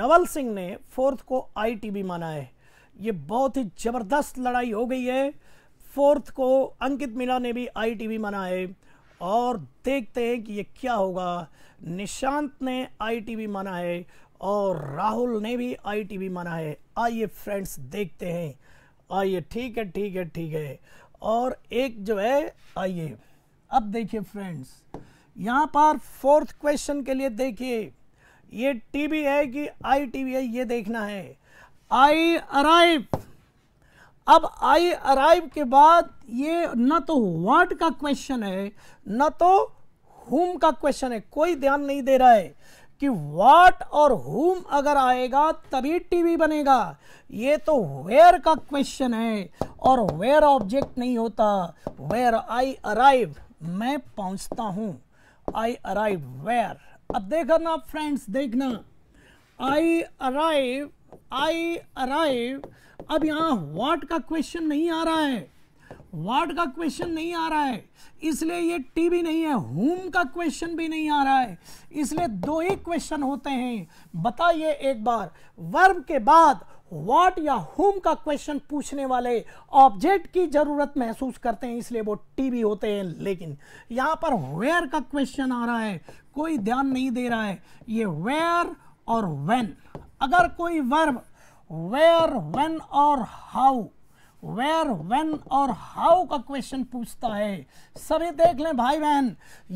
नवल सिंह ने फोर्थ को आईटीबी माना है ये बहुत ही ज़बरदस्त लड़ाई हो गई है फोर्थ को अंकित मीणा ने भी आईटीबी माना है और देखते हैं कि ये क्या होगा निशांत ने आईटीबी माना है और राहुल ने भी आईटीबी माना है आइए फ्रेंड्स देखते हैं आइए ठीक है ठीक है ठीक है और एक जो है आइए अब देखिए फ्रेंड्स यहाँ पर फोर्थ क्वेश्चन के लिए देखिए ये टीवी है कि आई टीबी है ये देखना है आई अराइव अब आई अराइव के बाद ये न तो वाट का क्वेश्चन है न तो हुम का क्वेश्चन है कोई ध्यान नहीं दे रहा है कि वाट और हुम अगर आएगा तभी टीवी बनेगा ये तो वेयर का क्वेश्चन है और वेयर ऑब्जेक्ट नहीं होता वेयर आई अराइव मैं पहुंचता हूं आई अराइव वेयर अब देखना फ्रेंड्स देखना आई अराइव आई अराइव अब यहां वाट का क्वेश्चन नहीं आ रहा है वाट का क्वेश्चन नहीं आ रहा है इसलिए ये टी भी नहीं है हुम का क्वेश्चन भी नहीं आ रहा है इसलिए दो ही क्वेश्चन होते हैं बताइए एक बार वर्ब के बाद व्हाट या हुम का क्वेश्चन पूछने वाले ऑब्जेक्ट की जरूरत महसूस करते हैं इसलिए वो टी भी होते हैं लेकिन यहां पर वेयर का क्वेश्चन आ रहा है कोई ध्यान नहीं दे रहा है ये वेयर और वेन अगर कोई वर्ब वेयर वेन और हाउ वेयर वेन और हाउ का क्वेश्चन पूछता है सभी देख लें भाई बहन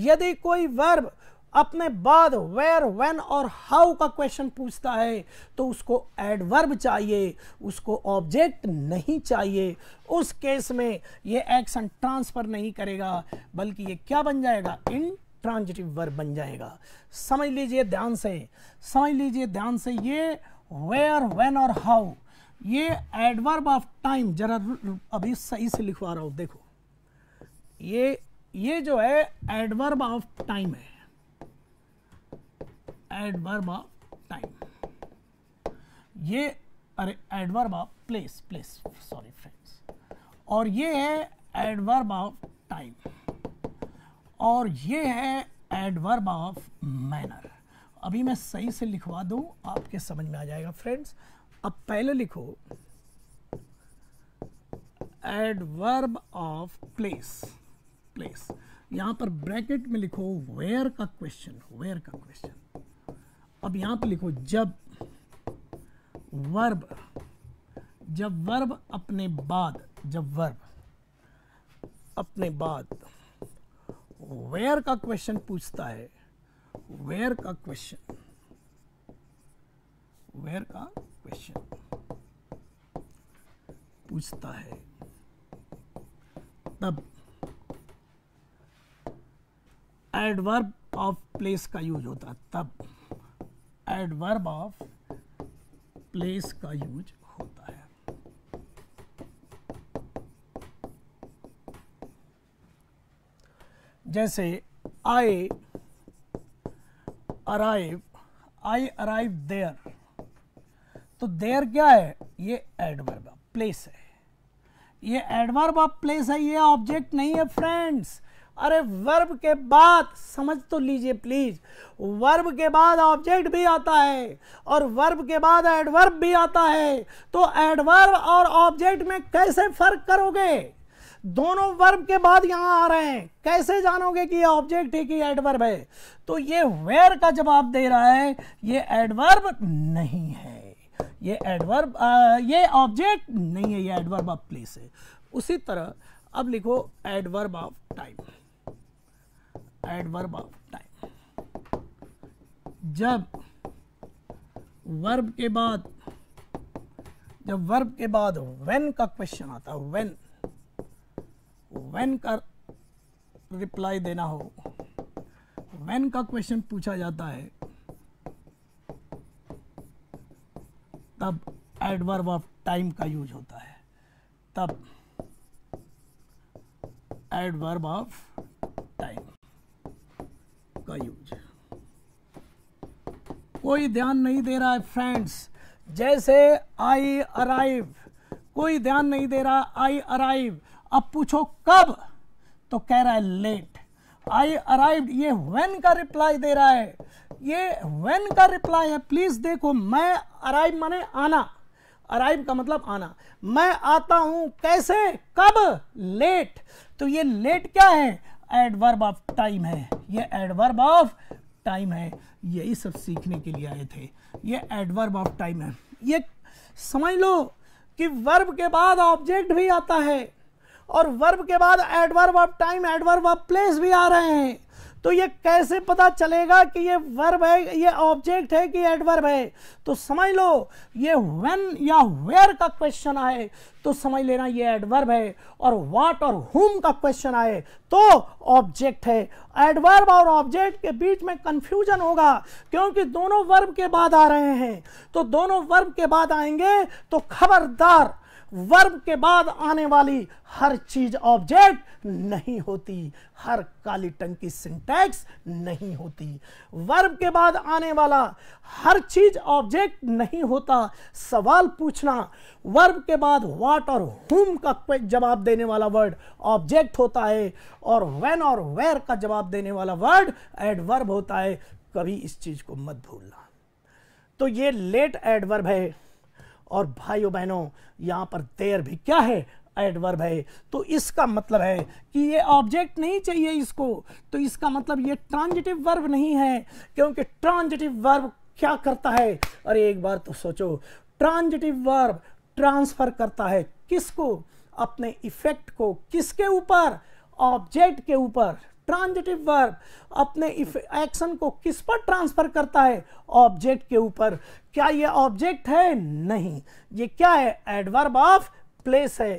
यदि कोई वर्ब अपने बाद वेयर वेन और हाउ का क्वेश्चन पूछता है तो उसको एडवर्ब चाहिए उसको ऑब्जेक्ट नहीं चाहिए उस केस में ये एक्शन ट्रांसफर नहीं करेगा बल्कि ये क्या बन जाएगा इन ट्रांजिटिव वर्ब बन जाएगा समझ लीजिए ध्यान से समझ लीजिए ध्यान से ये वेयर वेन और हाउ ये एडवर्ब ऑफ टाइम जरा अभी सही से लिखवा रहा हूं देखो ये ये जो है एडवर्ब ऑफ टाइम है एडवर्ब ऑफ टाइम ये अरे adverb of place place sorry friends और ये है एडवर्ब ऑफ टाइम और ये है एडवर्ब ऑफ मैनर अभी मैं सही से लिखवा दूं आपके समझ में आ जाएगा फ्रेंड्स अब पहले लिखो एडवर्ब ऑफ प्लेस प्लेस यहां पर ब्रैकेट में लिखो वेयर का क्वेश्चन वेयर का क्वेश्चन अब यहां पर लिखो जब वर्ब जब वर्ब अपने बाद जब वर्ब अपने बाद वेयर का क्वेश्चन पूछता है वेयर का क्वेश्चन वेयर का क्वेश्चन पूछता है तब एडवर्ब ऑफ प्लेस का यूज होता है तब एडवर्ब ऑफ प्लेस का यूज होता है जैसे I arrive I arrive there तो देयर क्या है ये एडवर्ब ऑफ प्लेस है ये एडवर्ब ऑफ प्लेस है ये ऑब्जेक्ट नहीं है फ्रेंड्स अरे वर्ब के बाद समझ तो लीजिए प्लीज वर्ब के बाद ऑब्जेक्ट भी आता है और वर्ब के बाद एडवर्ब भी आता है तो एडवर्ब और ऑब्जेक्ट में कैसे फर्क करोगे दोनों वर्ब के बाद यहां आ रहे हैं कैसे जानोगे कि ये ऑब्जेक्ट है कि एडवर्ब है तो ये वेयर का जवाब दे रहा है ये एडवर्ब नहीं है ये एडवर्ब ये ऑब्जेक्ट नहीं है ये एडवर्ब ऑफ प्लेस है उसी तरह अब लिखो adverb of time adverb of time जब वर्ब के बाद जब वर्ब के बाद वेन का क्वेश्चन आता है वेन वेन का रिप्लाई देना हो वेन का क्वेश्चन पूछा जाता है तब एडवर्ब ऑफ टाइम का यूज होता है तब एडवर्ब ऑफ टाइम का यूज कोई ध्यान नहीं दे रहा है फ्रेंड्स जैसे आई अराइव कोई ध्यान नहीं दे रहा आई अराइव अब पूछो कब तो कह रहा है लेट आई अराइव्ड ये वेन का रिप्लाई दे रहा है ये वेन का रिप्लाई है प्लीज देखो मैं अराइव माने आना अराइव का मतलब आना मैं आता हूं कैसे कब लेट तो ये लेट क्या है एडवर्ब ऑफ टाइम है ये एडवर्ब ऑफ टाइम है यही सब सीखने के लिए आए थे ये एडवर्ब ऑफ टाइम है ये समझ लो कि वर्ब के बाद ऑब्जेक्ट भी आता है और वर्ब के बाद adverb of time adverb of place भी आ रहे हैं तो ये कैसे पता चलेगा कि ये वर्ब है ये ऑब्जेक्ट है कि एडवर्ब है तो समझ लो ये व्हेन या वेयर का क्वेश्चन आए तो समझ लेना ये एडवर्ब है और व्हाट और हुम का क्वेश्चन आए तो ऑब्जेक्ट है एडवर्ब और ऑब्जेक्ट के बीच में कंफ्यूजन होगा क्योंकि दोनों वर्ब के बाद आ रहे हैं तो दोनों वर्ब के बाद आएंगे तो खबरदार वर्ब के बाद आने वाली हर चीज ऑब्जेक्ट नहीं होती हर काली टंकी सिंटैक्स नहीं होती वर्ब के बाद आने वाला हर चीज ऑब्जेक्ट नहीं होता सवाल पूछना वर्ब के बाद वाट और हुम का जवाब देने वाला वर्ड ऑब्जेक्ट होता है और वेन और वेयर का जवाब देने वाला वर्ड एडवर्ब होता है कभी इस चीज को मत भूलना तो ये लेट एडवर्ब है और भाइयों बहनों यहाँ पर देर भी क्या है एडवर्ब है तो इसका मतलब है कि ये ऑब्जेक्ट नहीं चाहिए इसको तो इसका मतलब ये ट्रांजिटिव वर्ब नहीं है क्योंकि ट्रांजिटिव वर्ब क्या करता है अरे एक बार तो सोचो ट्रांजिटिव वर्ब ट्रांसफर करता है किसको अपने इफेक्ट को किसके ऊपर ऑब्जेक्ट के ऊपर ट्रांजिटिव वर्ब अपने एक्शन को किस पर ट्रांसफर करता है ऑब्जेक्ट के ऊपर क्या ये ऑब्जेक्ट है नहीं ये क्या है एडवर्ब ऑफ प्लेस है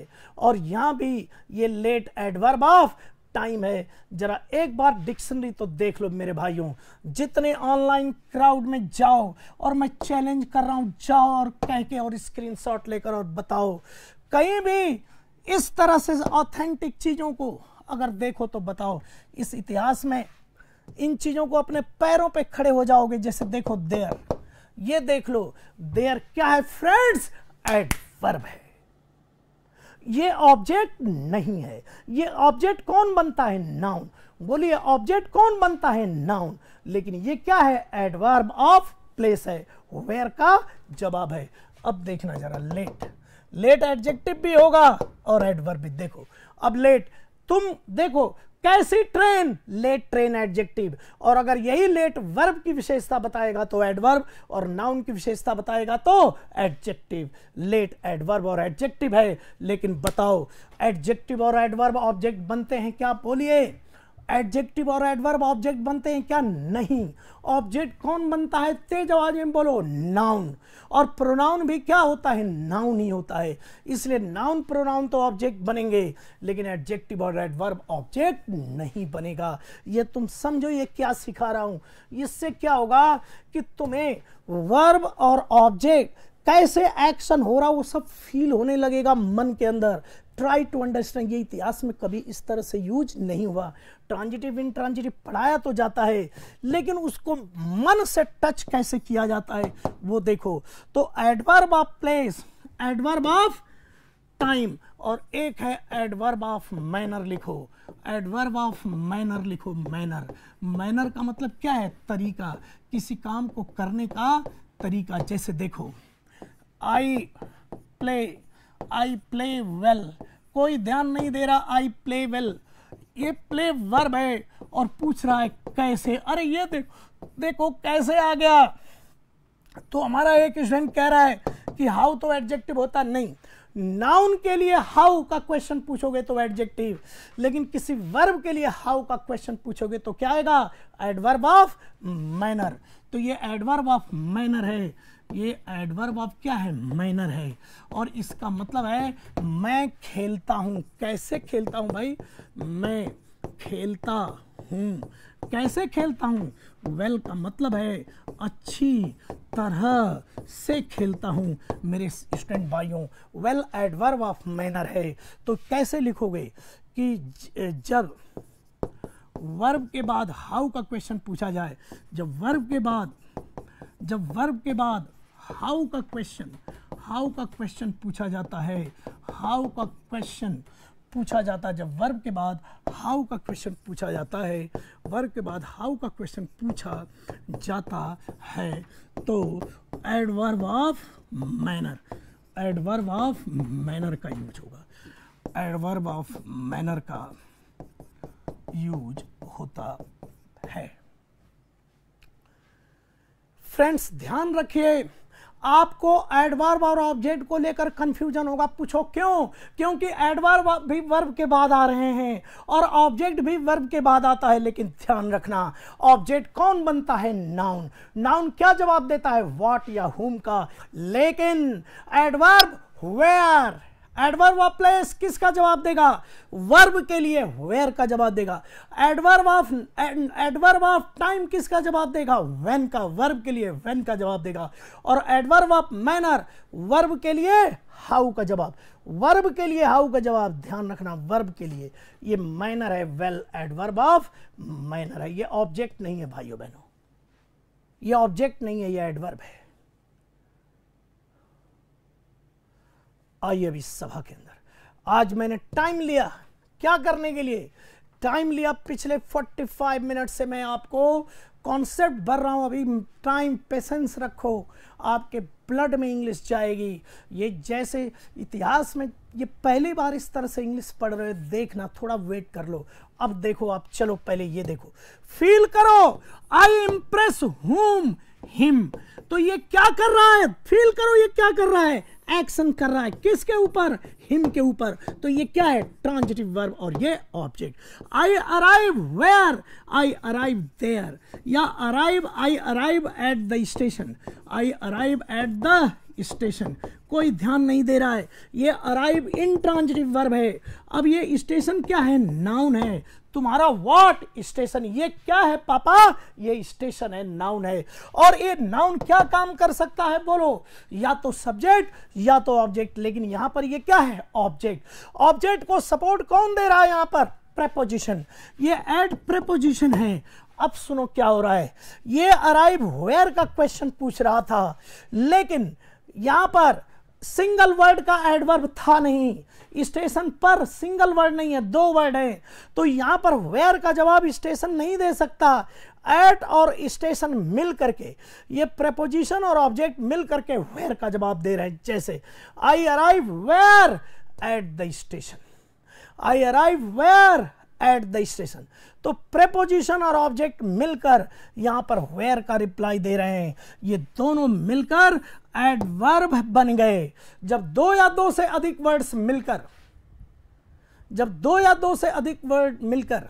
और यहां भी ये लेट एडवर्ब ऑफ टाइम है जरा एक बार डिक्शनरी तो देख लो मेरे भाइयों जितने ऑनलाइन क्राउड में जाओ और मैं चैलेंज कर रहा हूं जाओ और कह के और स्क्रीन लेकर और बताओ कहीं भी इस तरह से ऑथेंटिक चीज़ों को अगर देखो तो बताओ इस इतिहास में इन चीज़ों को अपने पैरों पे खड़े हो जाओगे जैसे देखो देयर ये देख लो देयर क्या है फ्रेंड्स एडवर्ब है ये ऑब्जेक्ट नहीं है ये ऑब्जेक्ट कौन बनता है नाउन बोलिए ऑब्जेक्ट कौन बनता है नाउन लेकिन ये क्या है एडवर्ब ऑफ प्लेस है वेयर का जवाब है अब देखना जरा लेट लेट एडजेक्टिव भी होगा और एडवर्ब भी देखो अब लेट तुम देखो कैसी ट्रेन लेट ट्रेन एडजेक्टिव और अगर यही लेट वर्ब की विशेषता बताएगा तो एडवर्ब और नाउन की विशेषता बताएगा तो एडजेक्टिव लेट एडवर्ब और एडजेक्टिव है लेकिन बताओ एडजेक्टिव और एडवर्ब ऑब्जेक्ट बनते हैं क्या बोलिए एडजेक्टिव और एडवर्ब ऑब्जेक्ट बनते हैं क्या नहीं ऑब्जेक्ट कौन बनता है तेज आवाज में बोलो नाउन और प्रोनाउन भी क्या होता है नाउन ही होता है इसलिए नाउन प्रोनाउन तो ऑब्जेक्ट बनेंगे लेकिन एडजेक्टिव और एडवर्ब ऑब्जेक्ट नहीं बनेगा ये तुम समझो ये क्या सिखा रहा हूं इससे क्या होगा कि तुम्हें वर्ब और ऑब्जेक्ट कैसे एक्शन हो रहा वो सब फील होने लगेगा मन के अंदर ट्राई टू अंडरस्टैंड ये इतिहास में कभी इस तरह से यूज नहीं हुआ ट्रांजिटिव इन ट्रांजिटिव पढ़ाया तो जाता है लेकिन उसको मन से टच कैसे किया जाता है वो देखो तो adverb of place adverb of time और एक है एडवर्ब ऑफ मैनर लिखो एडवर्ब ऑफ मैनर लिखो मैनर मैनर का मतलब क्या है तरीका किसी काम को करने का तरीका जैसे देखो I play I play well कोई ध्यान नहीं दे रहा आई प्ले वेल ये प्ले वर्ब है और पूछ रहा है कैसे अरे ये देखो देखो कैसे आ गया तो हमारा एक स्टूडेंट कह रहा है कि हाउ तो एडजेक्टिव होता नहीं नाउन के लिए हाउ का क्वेश्चन पूछोगे तो एडजेक्टिव लेकिन किसी वर्ब के लिए हाउ का क्वेश्चन पूछोगे तो क्या आएगा एडवर्ब ऑफ मैनर तो ये एडवर्ब ऑफ मैनर है ये एडवर्ब ऑफ क्या है मैनर है और इसका मतलब है मैं खेलता हूँ कैसे खेलता हूँ भाई मैं खेलता हूँ कैसे खेलता हूँ वेल का मतलब है अच्छी तरह से खेलता हूँ मेरे स्टूडेंट भाइयों वेल एडवर्ब ऑफ मैनर है तो कैसे लिखोगे कि जब वर्ब के बाद हाउ का क्वेश्चन पूछा जाए जब वर्ब के बाद जब वर्ब के बाद हाउ का क्वेश्चन हाउ का क्वेश्चन पूछा जाता है हाउ का क्वेश्चन पूछा जाता है जब वर्ब के बाद हाउ का क्वेश्चन पूछा जाता है वर्ब के बाद हाउ का क्वेश्चन पूछा जाता है तो adverb of manner adverb of manner का यूज होगा एडवर्ब ऑफ मैनर का यूज होता है फ्रेंड्स ध्यान रखिए आपको एडवर्ब और ऑब्जेक्ट को लेकर कंफ्यूजन होगा पूछो क्यों क्योंकि एडवर्ब भी वर्ब के बाद आ रहे हैं और ऑब्जेक्ट भी वर्ब के बाद आता है लेकिन ध्यान रखना ऑब्जेक्ट कौन बनता है नाउन नाउन क्या जवाब देता है व्हाट या हुम का लेकिन adverb where adverb of place किसका जवाब देगा वर्ब के लिए वेयर का जवाब देगा adverb of adverb of time किसका जवाब देगा वेन का वर्ब के लिए वेन का जवाब देगा और एडवर्ब ऑफ मैनर वर्ब के लिए हाउ का जवाब वर्ब के लिए हाउ का जवाब ध्यान रखना वर्ब के लिए ये मैनर है वेल एडवर्ब ऑफ मैनर है ये ऑब्जेक्ट नहीं है भाइयों बहनों ये ऑब्जेक्ट नहीं है ये एडवर्ब है आइए अभी सभा के अंदर आज मैंने टाइम लिया क्या करने के लिए टाइम लिया पिछले 45 मिनट से मैं आपको कॉन्सेप्ट भर रहा हूं अभी टाइम पेशेंस रखो आपके ब्लड में इंग्लिश जाएगी ये जैसे इतिहास में ये पहली बार इस तरह से इंग्लिश पढ़ रहे देखना थोड़ा वेट कर लो अब देखो आप चलो पहले ये देखो फील करो आई इम्प्रेस हूम हिम तो ये क्या कर रहा है फील करो ये क्या कर रहा है एक्शन कर रहा है किसके ऊपर हिम के ऊपर तो ये क्या है ट्रांजिटिव वर्ब और ये object I arrive where I arrive there या arrive I arrive at the station I arrive at the station कोई ध्यान नहीं दे रहा है ये अराइव इन ट्रांजिटिव वर्ब है अब ये स्टेशन क्या है नाउन है तुम्हारा वॉट स्टेशन ये क्या है पापा ये स्टेशन है नाउन है और ये नाउन क्या काम कर सकता है बोलो या तो सब्जेक्ट या तो ऑब्जेक्ट लेकिन यहां पर ये क्या है ऑब्जेक्ट ऑब्जेक्ट को सपोर्ट कौन दे रहा है यहां पर प्रेपोजिशन ये एड प्रेपोजिशन है अब सुनो क्या हो रहा है ये अराइव वेयर का क्वेश्चन पूछ रहा था लेकिन यहां पर सिंगल वर्ड का एडवर्ब था नहीं स्टेशन पर सिंगल वर्ड नहीं है दो वर्ड है तो यहां पर वेयर का जवाब स्टेशन नहीं दे सकता एट और स्टेशन मिल करके ये प्रपोजिशन और ऑब्जेक्ट मिल करके वेयर का जवाब दे रहे हैं जैसे I arrive where at the station I arrive where at the station तो प्रेपोजिशन और ऑब्जेक्ट मिलकर यहां पर वेयर का रिप्लाई दे रहे हैं ये दोनों मिलकर एडवर्ब बन गए जब दो या दो से अधिक वर्ड्स मिलकर जब दो या दो से अधिक वर्ड मिलकर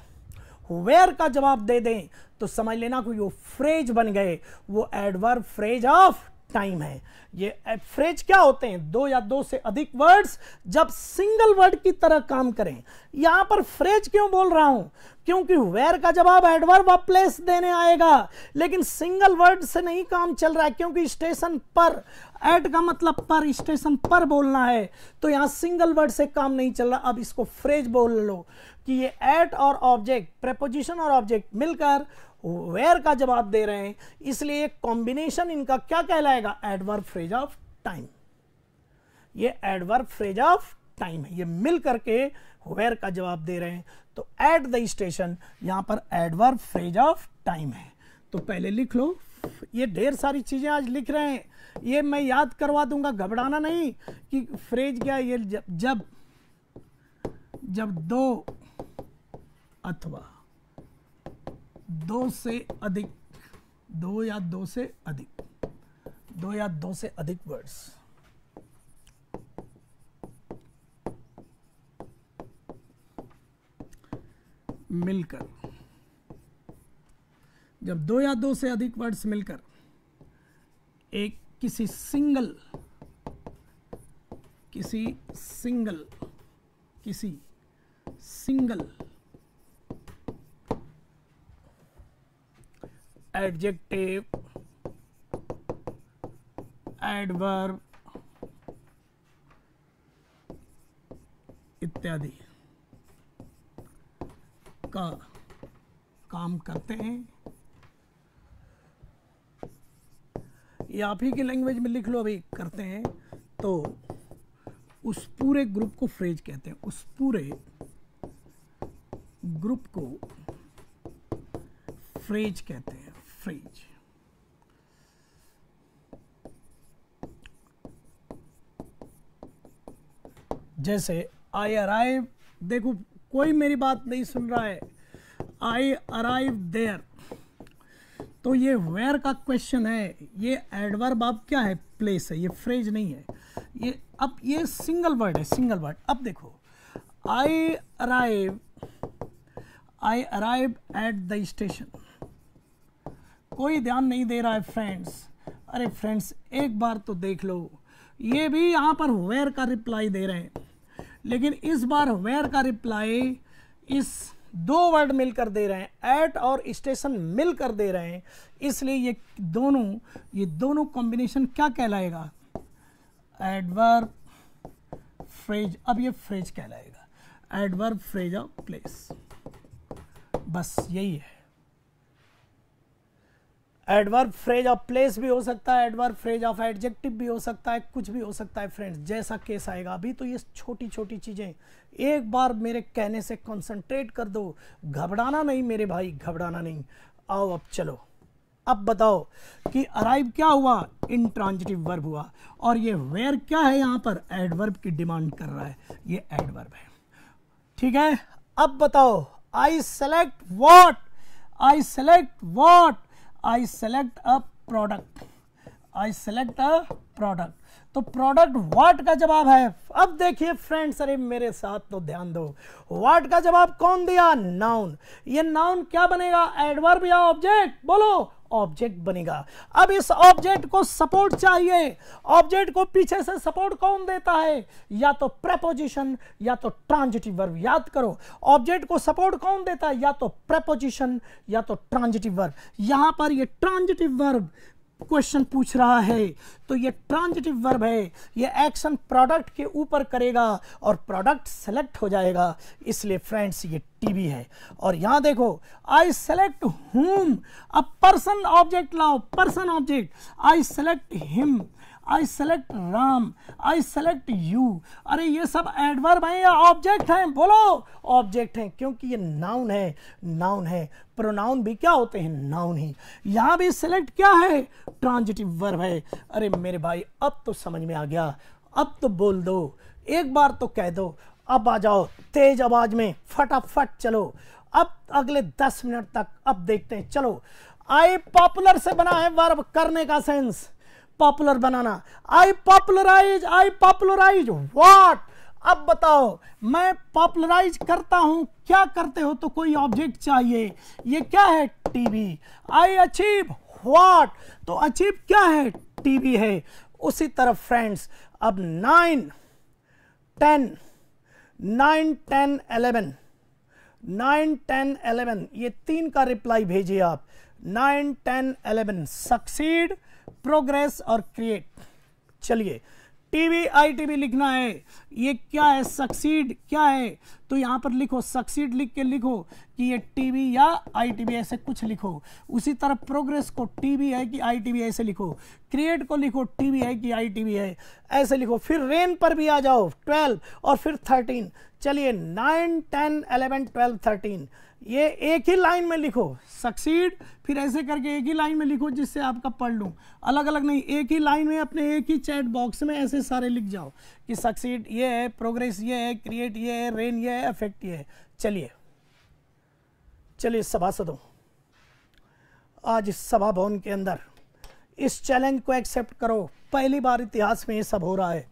वेयर का जवाब दे दें तो समझ लेना कि वो फ्रेज बन गए वो एडवर्ब फ्रेज ऑफ टाइम है ये फ्रेज क्या होते हैं दो या दो से अधिक वर्ड्स जब सिंगल वर्ड की तरह काम करें यहां पर फ्रेज क्यों बोल रहा हूं क्योंकि वेयर का जवाब एडवर्ब प्लेस देने आएगा लेकिन सिंगल वर्ड से नहीं काम चल रहा है क्योंकि स्टेशन पर एड का मतलब पर स्टेशन पर बोलना है तो यहां सिंगल वर्ड से काम नहीं चल रहा अब इसको फ्रेज बोल लो कि ये एट और ऑब्जेक्ट प्रपोजिशन और ऑब्जेक्ट मिलकर वेयर का जवाब दे रहे हैं इसलिए कॉम्बिनेशन इनका क्या कहलाएगा एडवर्ब फ्रेज ऑफ टाइम ये एडवर्ब फ्रेज ऑफ टाइम है ये मिल करके वेयर का जवाब दे रहे हैं तो एट द स्टेशन यहां पर एडवर्ब फ्रेज ऑफ टाइम है तो पहले लिख लो ये ढेर सारी चीज़ें आज लिख रहे हैं ये मैं याद करवा दूंगा घबराना नहीं कि फ्रेज क्या ये जब जब, जब दो अथवा दो से अधिक दो या दो से अधिक दो या दो से अधिक वर्ड्स मिलकर जब दो या दो से अधिक वर्ड्स मिलकर एक किसी सिंगल किसी सिंगल किसी सिंगल एडजेक्टिव एडवर्ब इत्यादि का काम करते हैं या आप ही की लैंग्वेज में लिख लो अभी करते हैं तो उस पूरे ग्रुप को फ्रेज कहते हैं उस पूरे ग्रुप को फ्रेज कहते हैं फ्रेज जैसे आई अराइव देखो कोई मेरी बात नहीं सुन रहा है आई अराइव देयर तो ये वेयर का क्वेश्चन है ये एडवर्ब अब क्या है प्लेस है ये फ्रेज नहीं है ये अब ये सिंगल वर्ड है सिंगल वर्ड अब देखो I arrive I arrive at the station कोई ध्यान नहीं दे रहा है फ्रेंड्स अरे फ्रेंड्स एक बार तो देख लो ये भी यहाँ पर वेयर का रिप्लाई दे रहे हैं लेकिन इस बार वेयर का रिप्लाई इस दो वर्ड मिलकर दे रहे हैं एट और स्टेशन मिलकर दे रहे हैं इसलिए ये दोनों ये दोनों कॉम्बिनेशन क्या कहलाएगा एडवर्ब फ्रेज अब ये फ्रेज कहलाएगा एडवर्ब फ्रेज ऑफ प्लेस बस यही है एडवर्ब फ्रेज ऑफ प्लेस भी हो सकता है एडवर्ब फ्रेज ऑफ एडजेक्टिव भी हो सकता है कुछ भी हो सकता है फ्रेंड्स जैसा केस आएगा अभी तो ये छोटी छोटी चीज़ें एक बार मेरे कहने से कंसंट्रेट कर दो घबराना नहीं मेरे भाई घबराना नहीं आओ अब चलो अब बताओ कि अराइव क्या हुआ ट्रांजिटिव वर्ब हुआ और ये वेयर क्या है यहाँ पर एडवर्ब की डिमांड कर रहा है ये एडवर्ब है ठीक है अब बताओ I select what? I select what? I select a product. I select a product. तो प्रोडक्ट वाट का जवाब है अब देखिए फ्रेंड्स अरे मेरे साथ तो ध्यान दो वाट का जवाब कौन दिया नाउन ये नाउन क्या बनेगा एडवर्ब या ऑब्जेक्ट बोलो ऑब्जेक्ट बनेगा अब इस ऑब्जेक्ट को सपोर्ट चाहिए ऑब्जेक्ट को पीछे से सपोर्ट कौन देता है या तो प्रेपोजिशन या तो ट्रांजिटिव वर्ब याद करो ऑब्जेक्ट को सपोर्ट कौन देता है या तो प्रेपोजिशन या तो ट्रांजिटिव वर्ब यहां पर ये ट्रांजिटिव वर्ब क्वेश्चन पूछ रहा है तो ये ट्रांजिटिव वर्ब है ये एक्शन प्रोडक्ट के ऊपर करेगा और प्रोडक्ट सेलेक्ट हो जाएगा इसलिए फ्रेंड्स ये टीवी है और यहां देखो I select whom a person object लाओ person object I select him I select Ram I select you अरे ये सब एडवर्ब हैं या ऑब्जेक्ट हैं बोलो ऑब्जेक्ट हैं क्योंकि ये नाउन है नाउन है प्रोनाउन भी क्या होते हैं नाउन ही यहाँ भी सेलेक्ट क्या है ट्रांजिटिव वर्ब है अरे मेरे भाई अब तो समझ में आ गया अब तो बोल दो एक बार तो कह दो अब आ जाओ तेज आवाज में फटाफट चलो अब अगले दस मिनट तक अब देखते हैं चलो आई पॉपुलर से बना है वर्ब करने का सेंस पॉपुलर बनाना I popularize I popularize what अब बताओ मैं पॉपुलराइज करता हूं क्या करते हो तो कोई ऑब्जेक्ट चाहिए ये क्या है टीवी आई अचीव वॉट तो अचीव क्या है टीवी है उसी तरह फ्रेंड्स अब nine ten nine ten eleven nine ten eleven ये तीन का रिप्लाई भेजिए आप nine ten eleven succeed progress और क्रिएट चलिए टीवी आई टीवी लिखना है ये क्या है सक्सीड क्या है तो यहां पर लिखो सक्सीड लिख के लिखो कि ये टीवी या आईटीवी ऐसे कुछ लिखो उसी तरह प्रोग्रेस को टीवी है कि आईटीवी ऐसे लिखो क्रिएट को लिखो टीवी है कि आईटीवी है ऐसे लिखो फिर रेन पर भी आ जाओ ट्वेल्व और फिर थर्टीन चलिए nine ten eleven twelve thirteen ये एक ही लाइन में लिखो सक्सीड फिर ऐसे करके एक ही लाइन में लिखो जिससे आपका पढ़ लूँ अलग अलग नहीं एक ही लाइन में अपने एक ही चैट बॉक्स में ऐसे सारे लिख जाओ कि सक्सीड ये है प्रोग्रेस ये है क्रिएट ये है रेन ये है अफेक्ट ये है चलिए चलिए सभासदों आज इस सभा भवन के अंदर इस चैलेंज को एक्सेप्ट करो पहली बार इतिहास में ये सब हो रहा है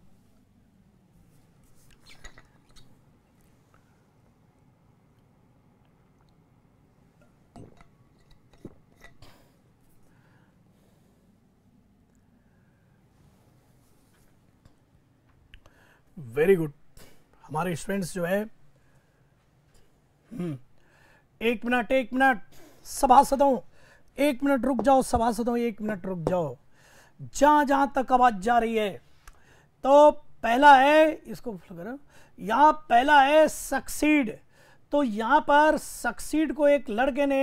वेरी गुड हमारे स्टूडेंट्स जो है हम्म, एक मिनट एक मिनट सभासदों एक मिनट रुक जाओ सभासदों एक मिनट रुक जाओ जहां जहां तक आवाज जा रही है तो पहला है इसको यहां पहला है सक्सीड तो यहां पर सक्सीड को एक लड़के ने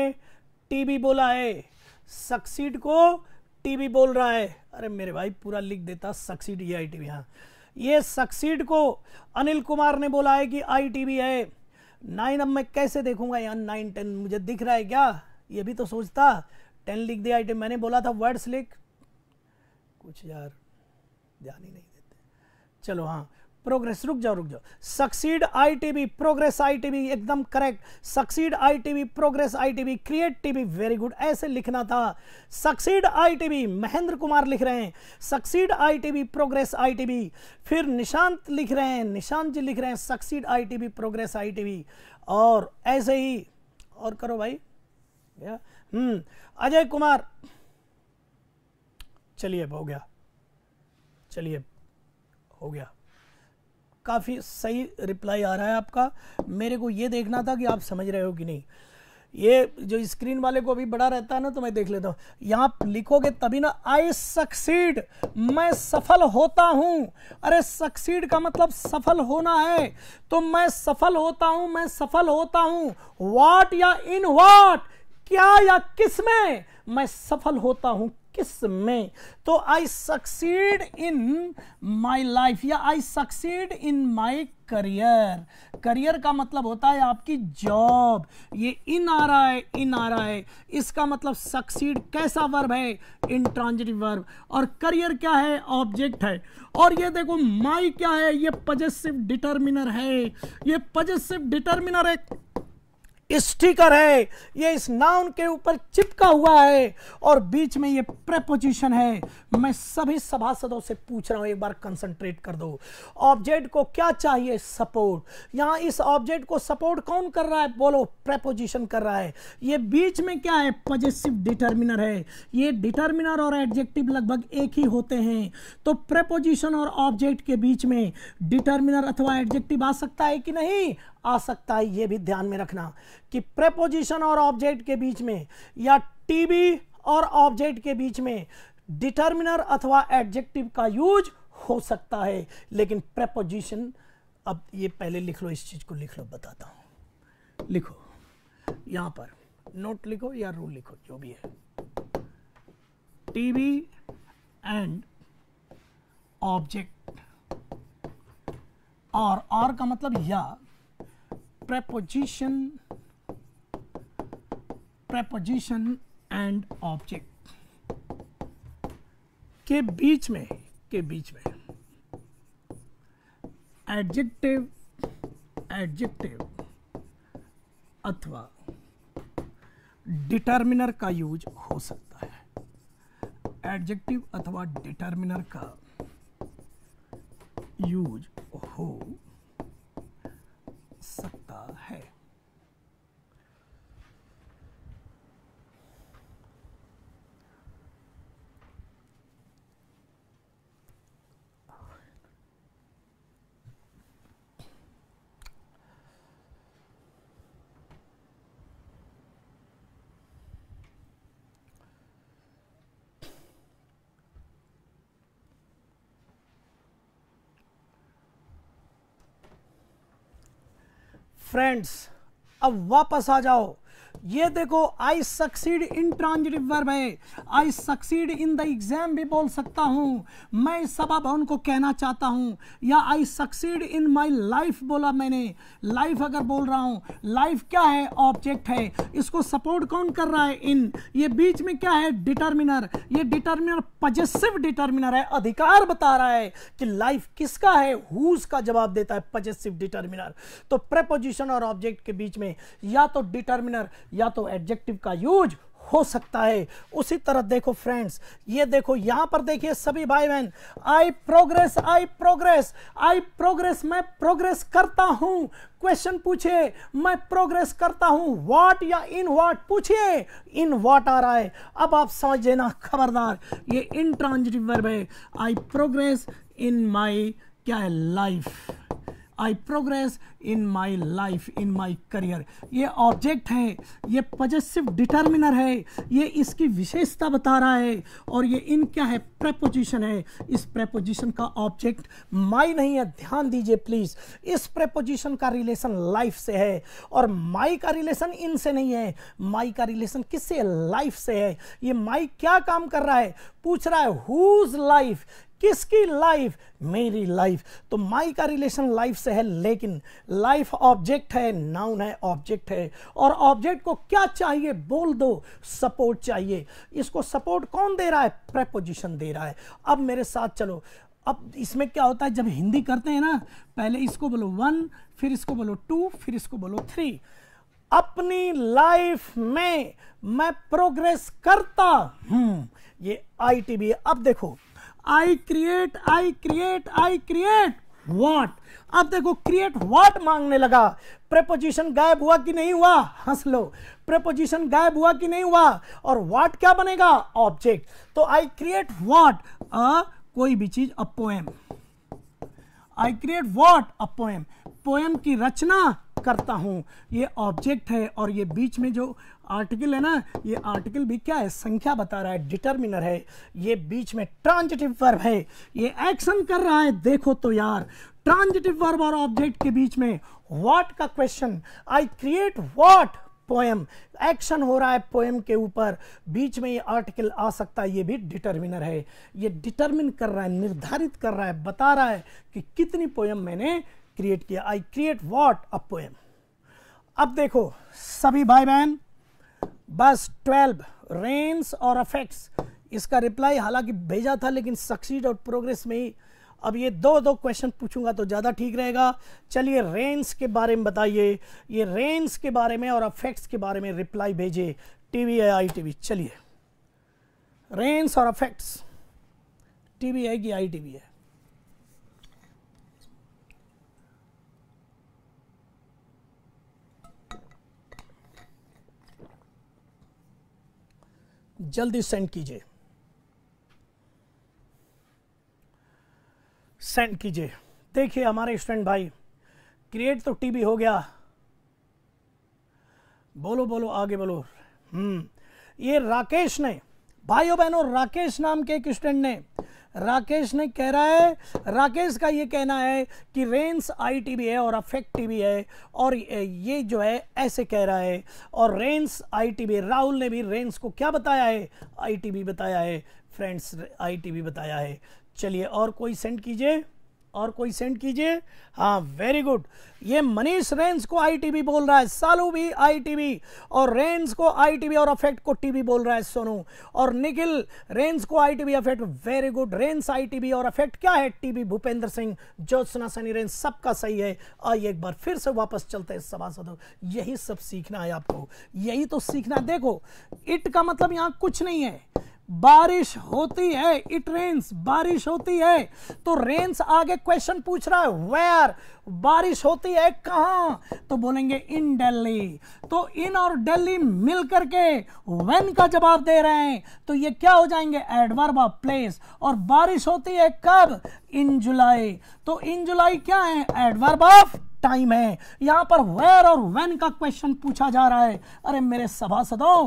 टीबी बोला है सक्सीड को टीबी बोल रहा है अरे मेरे भाई पूरा लिख देता सक्सीड ये आई टीवी हाँ ये सक्सीड को अनिल कुमार ने बोला है कि आईटीबी है नाइन अब मैं कैसे देखूंगा यहाँ नाइन टेन मुझे दिख रहा है क्या ये भी तो सोचता टेन लिख दिया आई मैंने बोला था वर्ड्स लिख कुछ यार ध्यान ही नहीं देते चलो हाँ प्रोग्रेस रुक जाओ रुक जाओ सक्सीड आईटीबी प्रोग्रेस आईटीबी एकदम correct succeed ITB progress ITB create TB very good ऐसे लिखना था सक्सीड आईटीबी महेंद्र कुमार लिख रहे हैं सक्सीड आईटीबी प्रोग्रेस आईटीबी फिर निशांत लिख रहे हैं निशांत जी लिख रहे हैं सक्सीड आईटीबी प्रोग्रेस आईटीबी और ऐसे ही और करो भाई हम्म, अजय कुमार चलिए हो गया चलिए हो गया काफ़ी सही रिप्लाई आ रहा है आपका मेरे को ये देखना था कि आप समझ रहे हो कि नहीं ये जो स्क्रीन वाले को अभी बड़ा रहता है ना तो मैं देख लेता हूँ यहाँ लिखोगे तभी ना आई सक्सीड मैं सफल होता हूँ अरे सक्सीड का मतलब सफल होना है तो मैं सफल होता हूँ मैं सफल होता हूँ वाट या इन वाट क्या या किस में मैं सफल होता हूँ किस में तो आई सक्सीड इन माई लाइफ या I succeed in my career career का मतलब होता है आपकी जॉब ये इन आ रहा है इन आ रहा है इसका मतलब सक्सीड कैसा वर्ब है इन ट्रांजिटिव वर्ब और करियर क्या है ऑब्जेक्ट है और ये देखो माई क्या है ये पजेसिव डिटर्मिनर है ये पजेसिव डिटर्मिनर है स्टिकर है ये इस नाउन के ऊपर चिपका हुआ है और बीच में ये प्रेपोजिशन है मैं सभी सभासदों से पूछ रहा हूं एक बार कंसंट्रेट कर दो ऑब्जेक्ट को क्या चाहिए सपोर्ट यहां इस ऑब्जेक्ट को सपोर्ट कौन कर रहा है बोलो प्रेपोजिशन कर रहा है ये बीच में क्या है पजेसिव डिटर्मिनर है ये डिटर्मिनर और एडजेक्टिव लगभग एक ही होते हैं तो प्रेपोजिशन और ऑब्जेक्ट के बीच में डिटर्मिनर अथवा एडजेक्टिव आ सकता है कि नहीं आ सकता है ये भी ध्यान में रखना कि प्रेपोजिशन और ऑब्जेक्ट के बीच में या टीबी और ऑब्जेक्ट के बीच में डिटर्मिनर अथवा एडजेक्टिव का यूज हो सकता है लेकिन प्रेपोजिशन अब ये पहले लिख लो इस चीज़ को लिख लो बताता हूं लिखो यहां पर नोट लिखो या रूल लिखो जो भी है टीवी एंड ऑब्जेक्ट और और का मतलब या preposition preposition एंड ऑब्जेक्ट के बीच में के बीच में एडजेक्टिव एडजेक्टिव अथवा डिटर्मिनर का यूज हो सकता है एडजेक्टिव अथवा डिटर्मिनर का यूज हो सकता है फ्रेंड्स अब वापस आ जाओ ये देखो I succeed intransitive verb है I succeed in the exam भी बोल सकता हूँ मैं भवन को कहना चाहता हूँ या I succeed in my life बोला मैंने लाइफ अगर बोल रहा हूँ लाइफ क्या है ऑब्जेक्ट है इसको सपोर्ट कौन कर रहा है इन ये बीच में क्या है डिटर्मिनर ये डिटर्मिनर पजेसिव डिटर्मिनर है अधिकार बता रहा है कि लाइफ किसका है हुज का जवाब देता है पजेसिव डिटर्मिनर तो प्रपोजिशन और ऑब्जेक्ट के बीच में या तो डिटर्मिनर या तो एडजेक्टिव का यूज हो सकता है उसी तरह देखो फ्रेंड्स ये देखो यहां पर देखिए सभी भाई बहन I progress I progress I progress मैं प्रोग्रेस करता हूं क्वेश्चन पूछे मैं प्रोग्रेस करता हूं व्हाट या इन व्हाट पूछिए इन व्हाट आ रहा है अब आप समझ लेना खबरदार ये ट्रांजिटिव वर्ब है आई प्रोग्रेस इन माई क्या है life I progress in my life in my career ये ऑब्जेक्ट है ये पजेसिव डिटर्मिनर है ये इसकी विशेषता बता रहा है और ये इन क्या है प्रेपोजिशन है इस प्रेपोजिशन का ऑब्जेक्ट माई नहीं है ध्यान दीजिए प्लीज़ इस प्रेपोजिशन का रिलेशन लाइफ से है और माई का रिलेशन इन से नहीं है माई का रिलेशन किससे लाइफ से है ये माई क्या काम कर रहा है पूछ रहा है हुज लाइफ किसकी लाइफ मेरी लाइफ तो माई का रिलेशन लाइफ से है लेकिन लाइफ ऑब्जेक्ट है नाउन है ऑब्जेक्ट है और ऑब्जेक्ट को क्या चाहिए बोल दो सपोर्ट चाहिए इसको सपोर्ट कौन दे रहा है प्रेपोजिशन दे रहा है अब मेरे साथ चलो अब इसमें क्या होता है जब हिंदी करते हैं ना पहले इसको बोलो वन फिर इसको बोलो टू फिर इसको बोलो थ्री अपनी लाइफ में मैं प्रोग्रेस करता हूं ये आईटीबी अब देखो I create I create I create what अब देखो क्रिएट वॉट मांगने लगा प्रेपोजिशन गायब हुआ कि नहीं हुआ हंस लो प्रेपोजिशन गायब हुआ कि नहीं हुआ और वॉट क्या बनेगा ऑब्जेक्ट तो आई क्रिएट वॉट कोई भी चीज a poem I create what a poem poem की रचना करता हूं ये ऑब्जेक्ट है और ये बीच में जो आर्टिकल है ना ये आर्टिकल भी क्या है संख्या बता रहा है डिटर्मिनर है ये बीच में ट्रांजिटिव वर्ब है ये एक्शन कर रहा है देखो तो यार ट्रांजिटिव वर्ब और ऑब्जेक्ट के बीच में व्हाट का question I create what poem action हो रहा है पोएम के ऊपर बीच में ये आर्टिकल आ सकता है ये भी डिटर्मिनर है ये डिटर्मिन कर रहा है निर्धारित कर रहा है बता रहा है कि कितनी पोएम मैंने क्रिएट किया I create what a poem अब देखो सभी भाई बहन बस ट्वेल्व रेन्स और अफेक्ट्स इसका रिप्लाई हालांकि भेजा था लेकिन सक्सीड और प्रोग्रेस में ही अब ये दो दो क्वेश्चन पूछूंगा तो ज़्यादा ठीक रहेगा चलिए रेंस के बारे में बताइए ये रेंस के बारे में और अफेक्ट्स के बारे में रिप्लाई भेजे टीवी वी आई टीवी चलिए रेंस और अफेक्ट्स टीवी है कि आई टीवी है जल्दी सेंड कीजिए सेंड कीजिए देखिए हमारे स्टूडेंट भाई क्रिएट तो टीबी हो गया बोलो बोलो आगे बोलो हम्म ये राकेश ने भाइयों बहनों राकेश नाम के एक स्टूडेंट ने राकेश ने कह रहा है राकेश का ये कहना है कि रेंस भी है और अफेक्ट भी है और ये जो है ऐसे कह रहा है और रेंस भी राहुल ने भी रेंस को क्या बताया है भी बताया है फ्रेंड्स भी बताया है चलिए और कोई सेंड कीजिए और कोई सेंड कीजिए हाँ वेरी गुड ये मनीष रेंस को आईटीबी बोल रहा है सालू भी आईटीबी और रेंस को आईटीबी और अफेक्ट को टीबी बोल रहा है सोनू और निखिल रेंस को ITB affect very good rains ITB और अफेक्ट क्या है टीबी भूपेंद्र सिंह ज्योत्सना सनी रेंस सबका सही है आइए एक बार फिर से वापस चलते हैं सभासदों यही सब सीखना है आपको यही तो सीखना देखो इट का मतलब यहाँ कुछ नहीं है बारिश होती है इट रेन्स बारिश होती है तो रेन्स आगे क्वेश्चन पूछ रहा है वेयर बारिश होती है कहां तो बोलेंगे इन दिल्ली तो इन और दिल्ली मिलकर के वेन का जवाब दे रहे हैं तो ये क्या हो जाएंगे एडवर्ब ऑफ प्लेस और बारिश होती है कब इन जुलाई तो इन जुलाई क्या है एडवर्ब ऑफ टाइम है यहां पर वेर और वेन का क्वेश्चन पूछा जा रहा है अरे मेरे सभासदों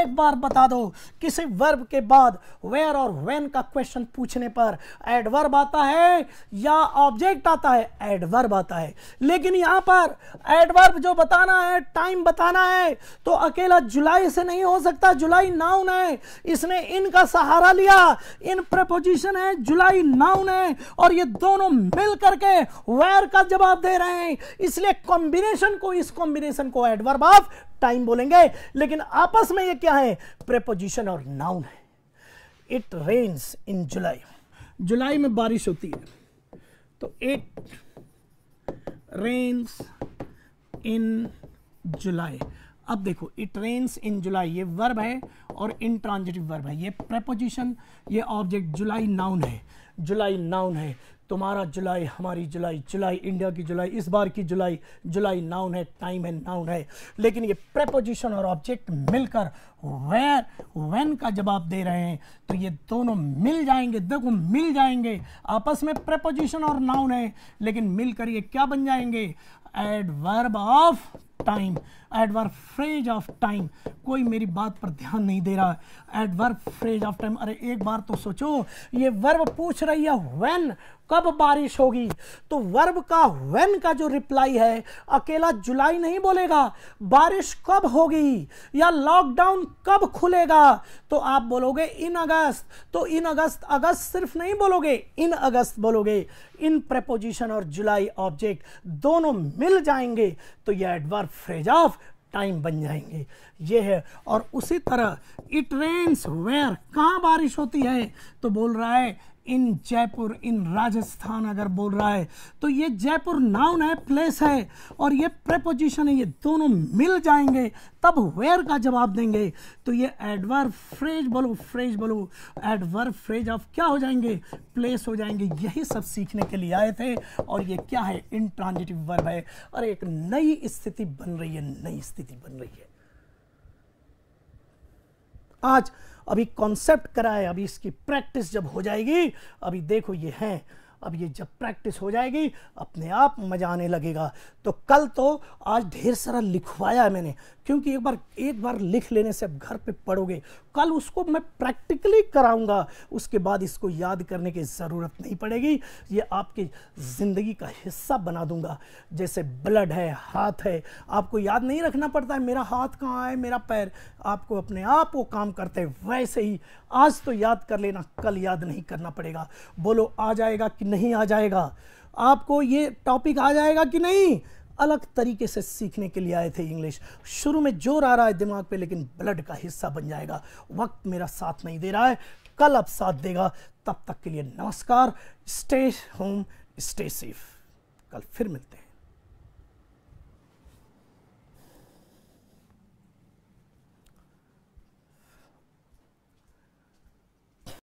एक बार बता दो किसी वर्ब के बाद वेर और वेन का क्वेश्चन पूछने पर एडवर्ब आता है या ऑब्जेक्ट आता है एडवर्ब आता है लेकिन यहां पर एडवर्ब जो बताना है टाइम बताना है तो अकेला जुलाई से नहीं हो सकता जुलाई नाउन है इसने इनका सहारा लिया इन प्रपोजिशन है जुलाई नाउन है और ये दोनों मिल करके वेर का जवाब दे रहे हैं इसलिए कॉम्बिनेशन को इस कॉम्बिनेशन को एडवर्ब ऑफ टाइम बोलेंगे लेकिन आपस में ये क्या है प्रेपोजिशन और नाउन है इट रेन्स इन जुलाई जुलाई में बारिश होती है तो इट रेन्स इन जुलाई अब देखो इट रेन्स इन जुलाई ये वर्ब है और इंट्रांजिटिव वर्ब है ये प्रेपोजिशन ये ऑब्जेक्ट जुलाई नाउन है जुलाई नाउन है तुम्हारा जुलाई हमारी जुलाई जुलाई इंडिया की जुलाई इस बार की जुलाई जुलाई नाउन है टाइम है नाउन है लेकिन ये प्रेपोजिशन और ऑब्जेक्ट मिलकर वेर वेन का जवाब दे रहे हैं तो ये दोनों मिल जाएंगे देखो मिल जाएंगे आपस में प्रेपोजिशन और नाउन है लेकिन मिलकर ये क्या बन जाएंगे adverb of time at phrase of time कोई मेरी बात पर ध्यान नहीं दे रहा है एट फ्रेज ऑफ टाइम अरे एक बार तो सोचो ये वर्ब पूछ रही है वेन कब बारिश होगी तो वर्ब का वेन का जो रिप्लाई है अकेला जुलाई नहीं बोलेगा बारिश कब होगी या लॉकडाउन कब खुलेगा तो आप बोलोगे इन अगस्त तो इन अगस्त अगस्त सिर्फ नहीं बोलोगे इन अगस्त बोलोगे इन प्रपोजिशन और जुलाई ऑब्जेक्ट दोनों मिल जाएंगे तो यह adverb or phrase of time बन जाएंगे ये है और उसी तरह इट रेन्स वेयर कहाँ बारिश होती है तो बोल रहा है इन जयपुर इन राजस्थान अगर बोल रहा है तो ये जयपुर नाउन है प्लेस है और ये प्रेपोजिशन है ये दोनों मिल जाएंगे तब वेयर का जवाब देंगे तो ये एडवर फ्रेज बोलो फ्रेज बोलो एडवर फ्रेज ऑफ क्या हो जाएंगे प्लेस हो जाएंगे यही सब सीखने के लिए आए थे और ये क्या है ट्रांजिटिव वर्ब है और एक नई स्थिति बन रही है नई स्थिति बन रही है आज अभी कॉन्सेप्ट कराए अभी इसकी प्रैक्टिस जब हो जाएगी अभी देखो ये हैं अब ये जब प्रैक्टिस हो जाएगी अपने आप मजा आने लगेगा तो कल तो आज ढेर सारा लिखवाया है मैंने क्योंकि एक बार एक बार लिख लेने से अब घर पे पढ़ोगे कल उसको मैं प्रैक्टिकली कराऊंगा उसके बाद इसको याद करने की ज़रूरत नहीं पड़ेगी ये आपकी ज़िंदगी का हिस्सा बना दूंगा जैसे ब्लड है हाथ है आपको याद नहीं रखना पड़ता है मेरा हाथ कहाँ है मेरा पैर आपको अपने आप वो काम करते वैसे ही आज तो याद कर लेना कल याद नहीं करना पड़ेगा बोलो आ जाएगा कि नहीं आ जाएगा आपको ये टॉपिक आ जाएगा कि नहीं अलग तरीके से सीखने के लिए आए थे इंग्लिश शुरू में जोर आ रहा है दिमाग पे लेकिन ब्लड का हिस्सा बन जाएगा वक्त मेरा साथ नहीं दे रहा है कल अब साथ देगा तब तक के लिए नमस्कार स्टे होम स्टे सेफ कल फिर मिलते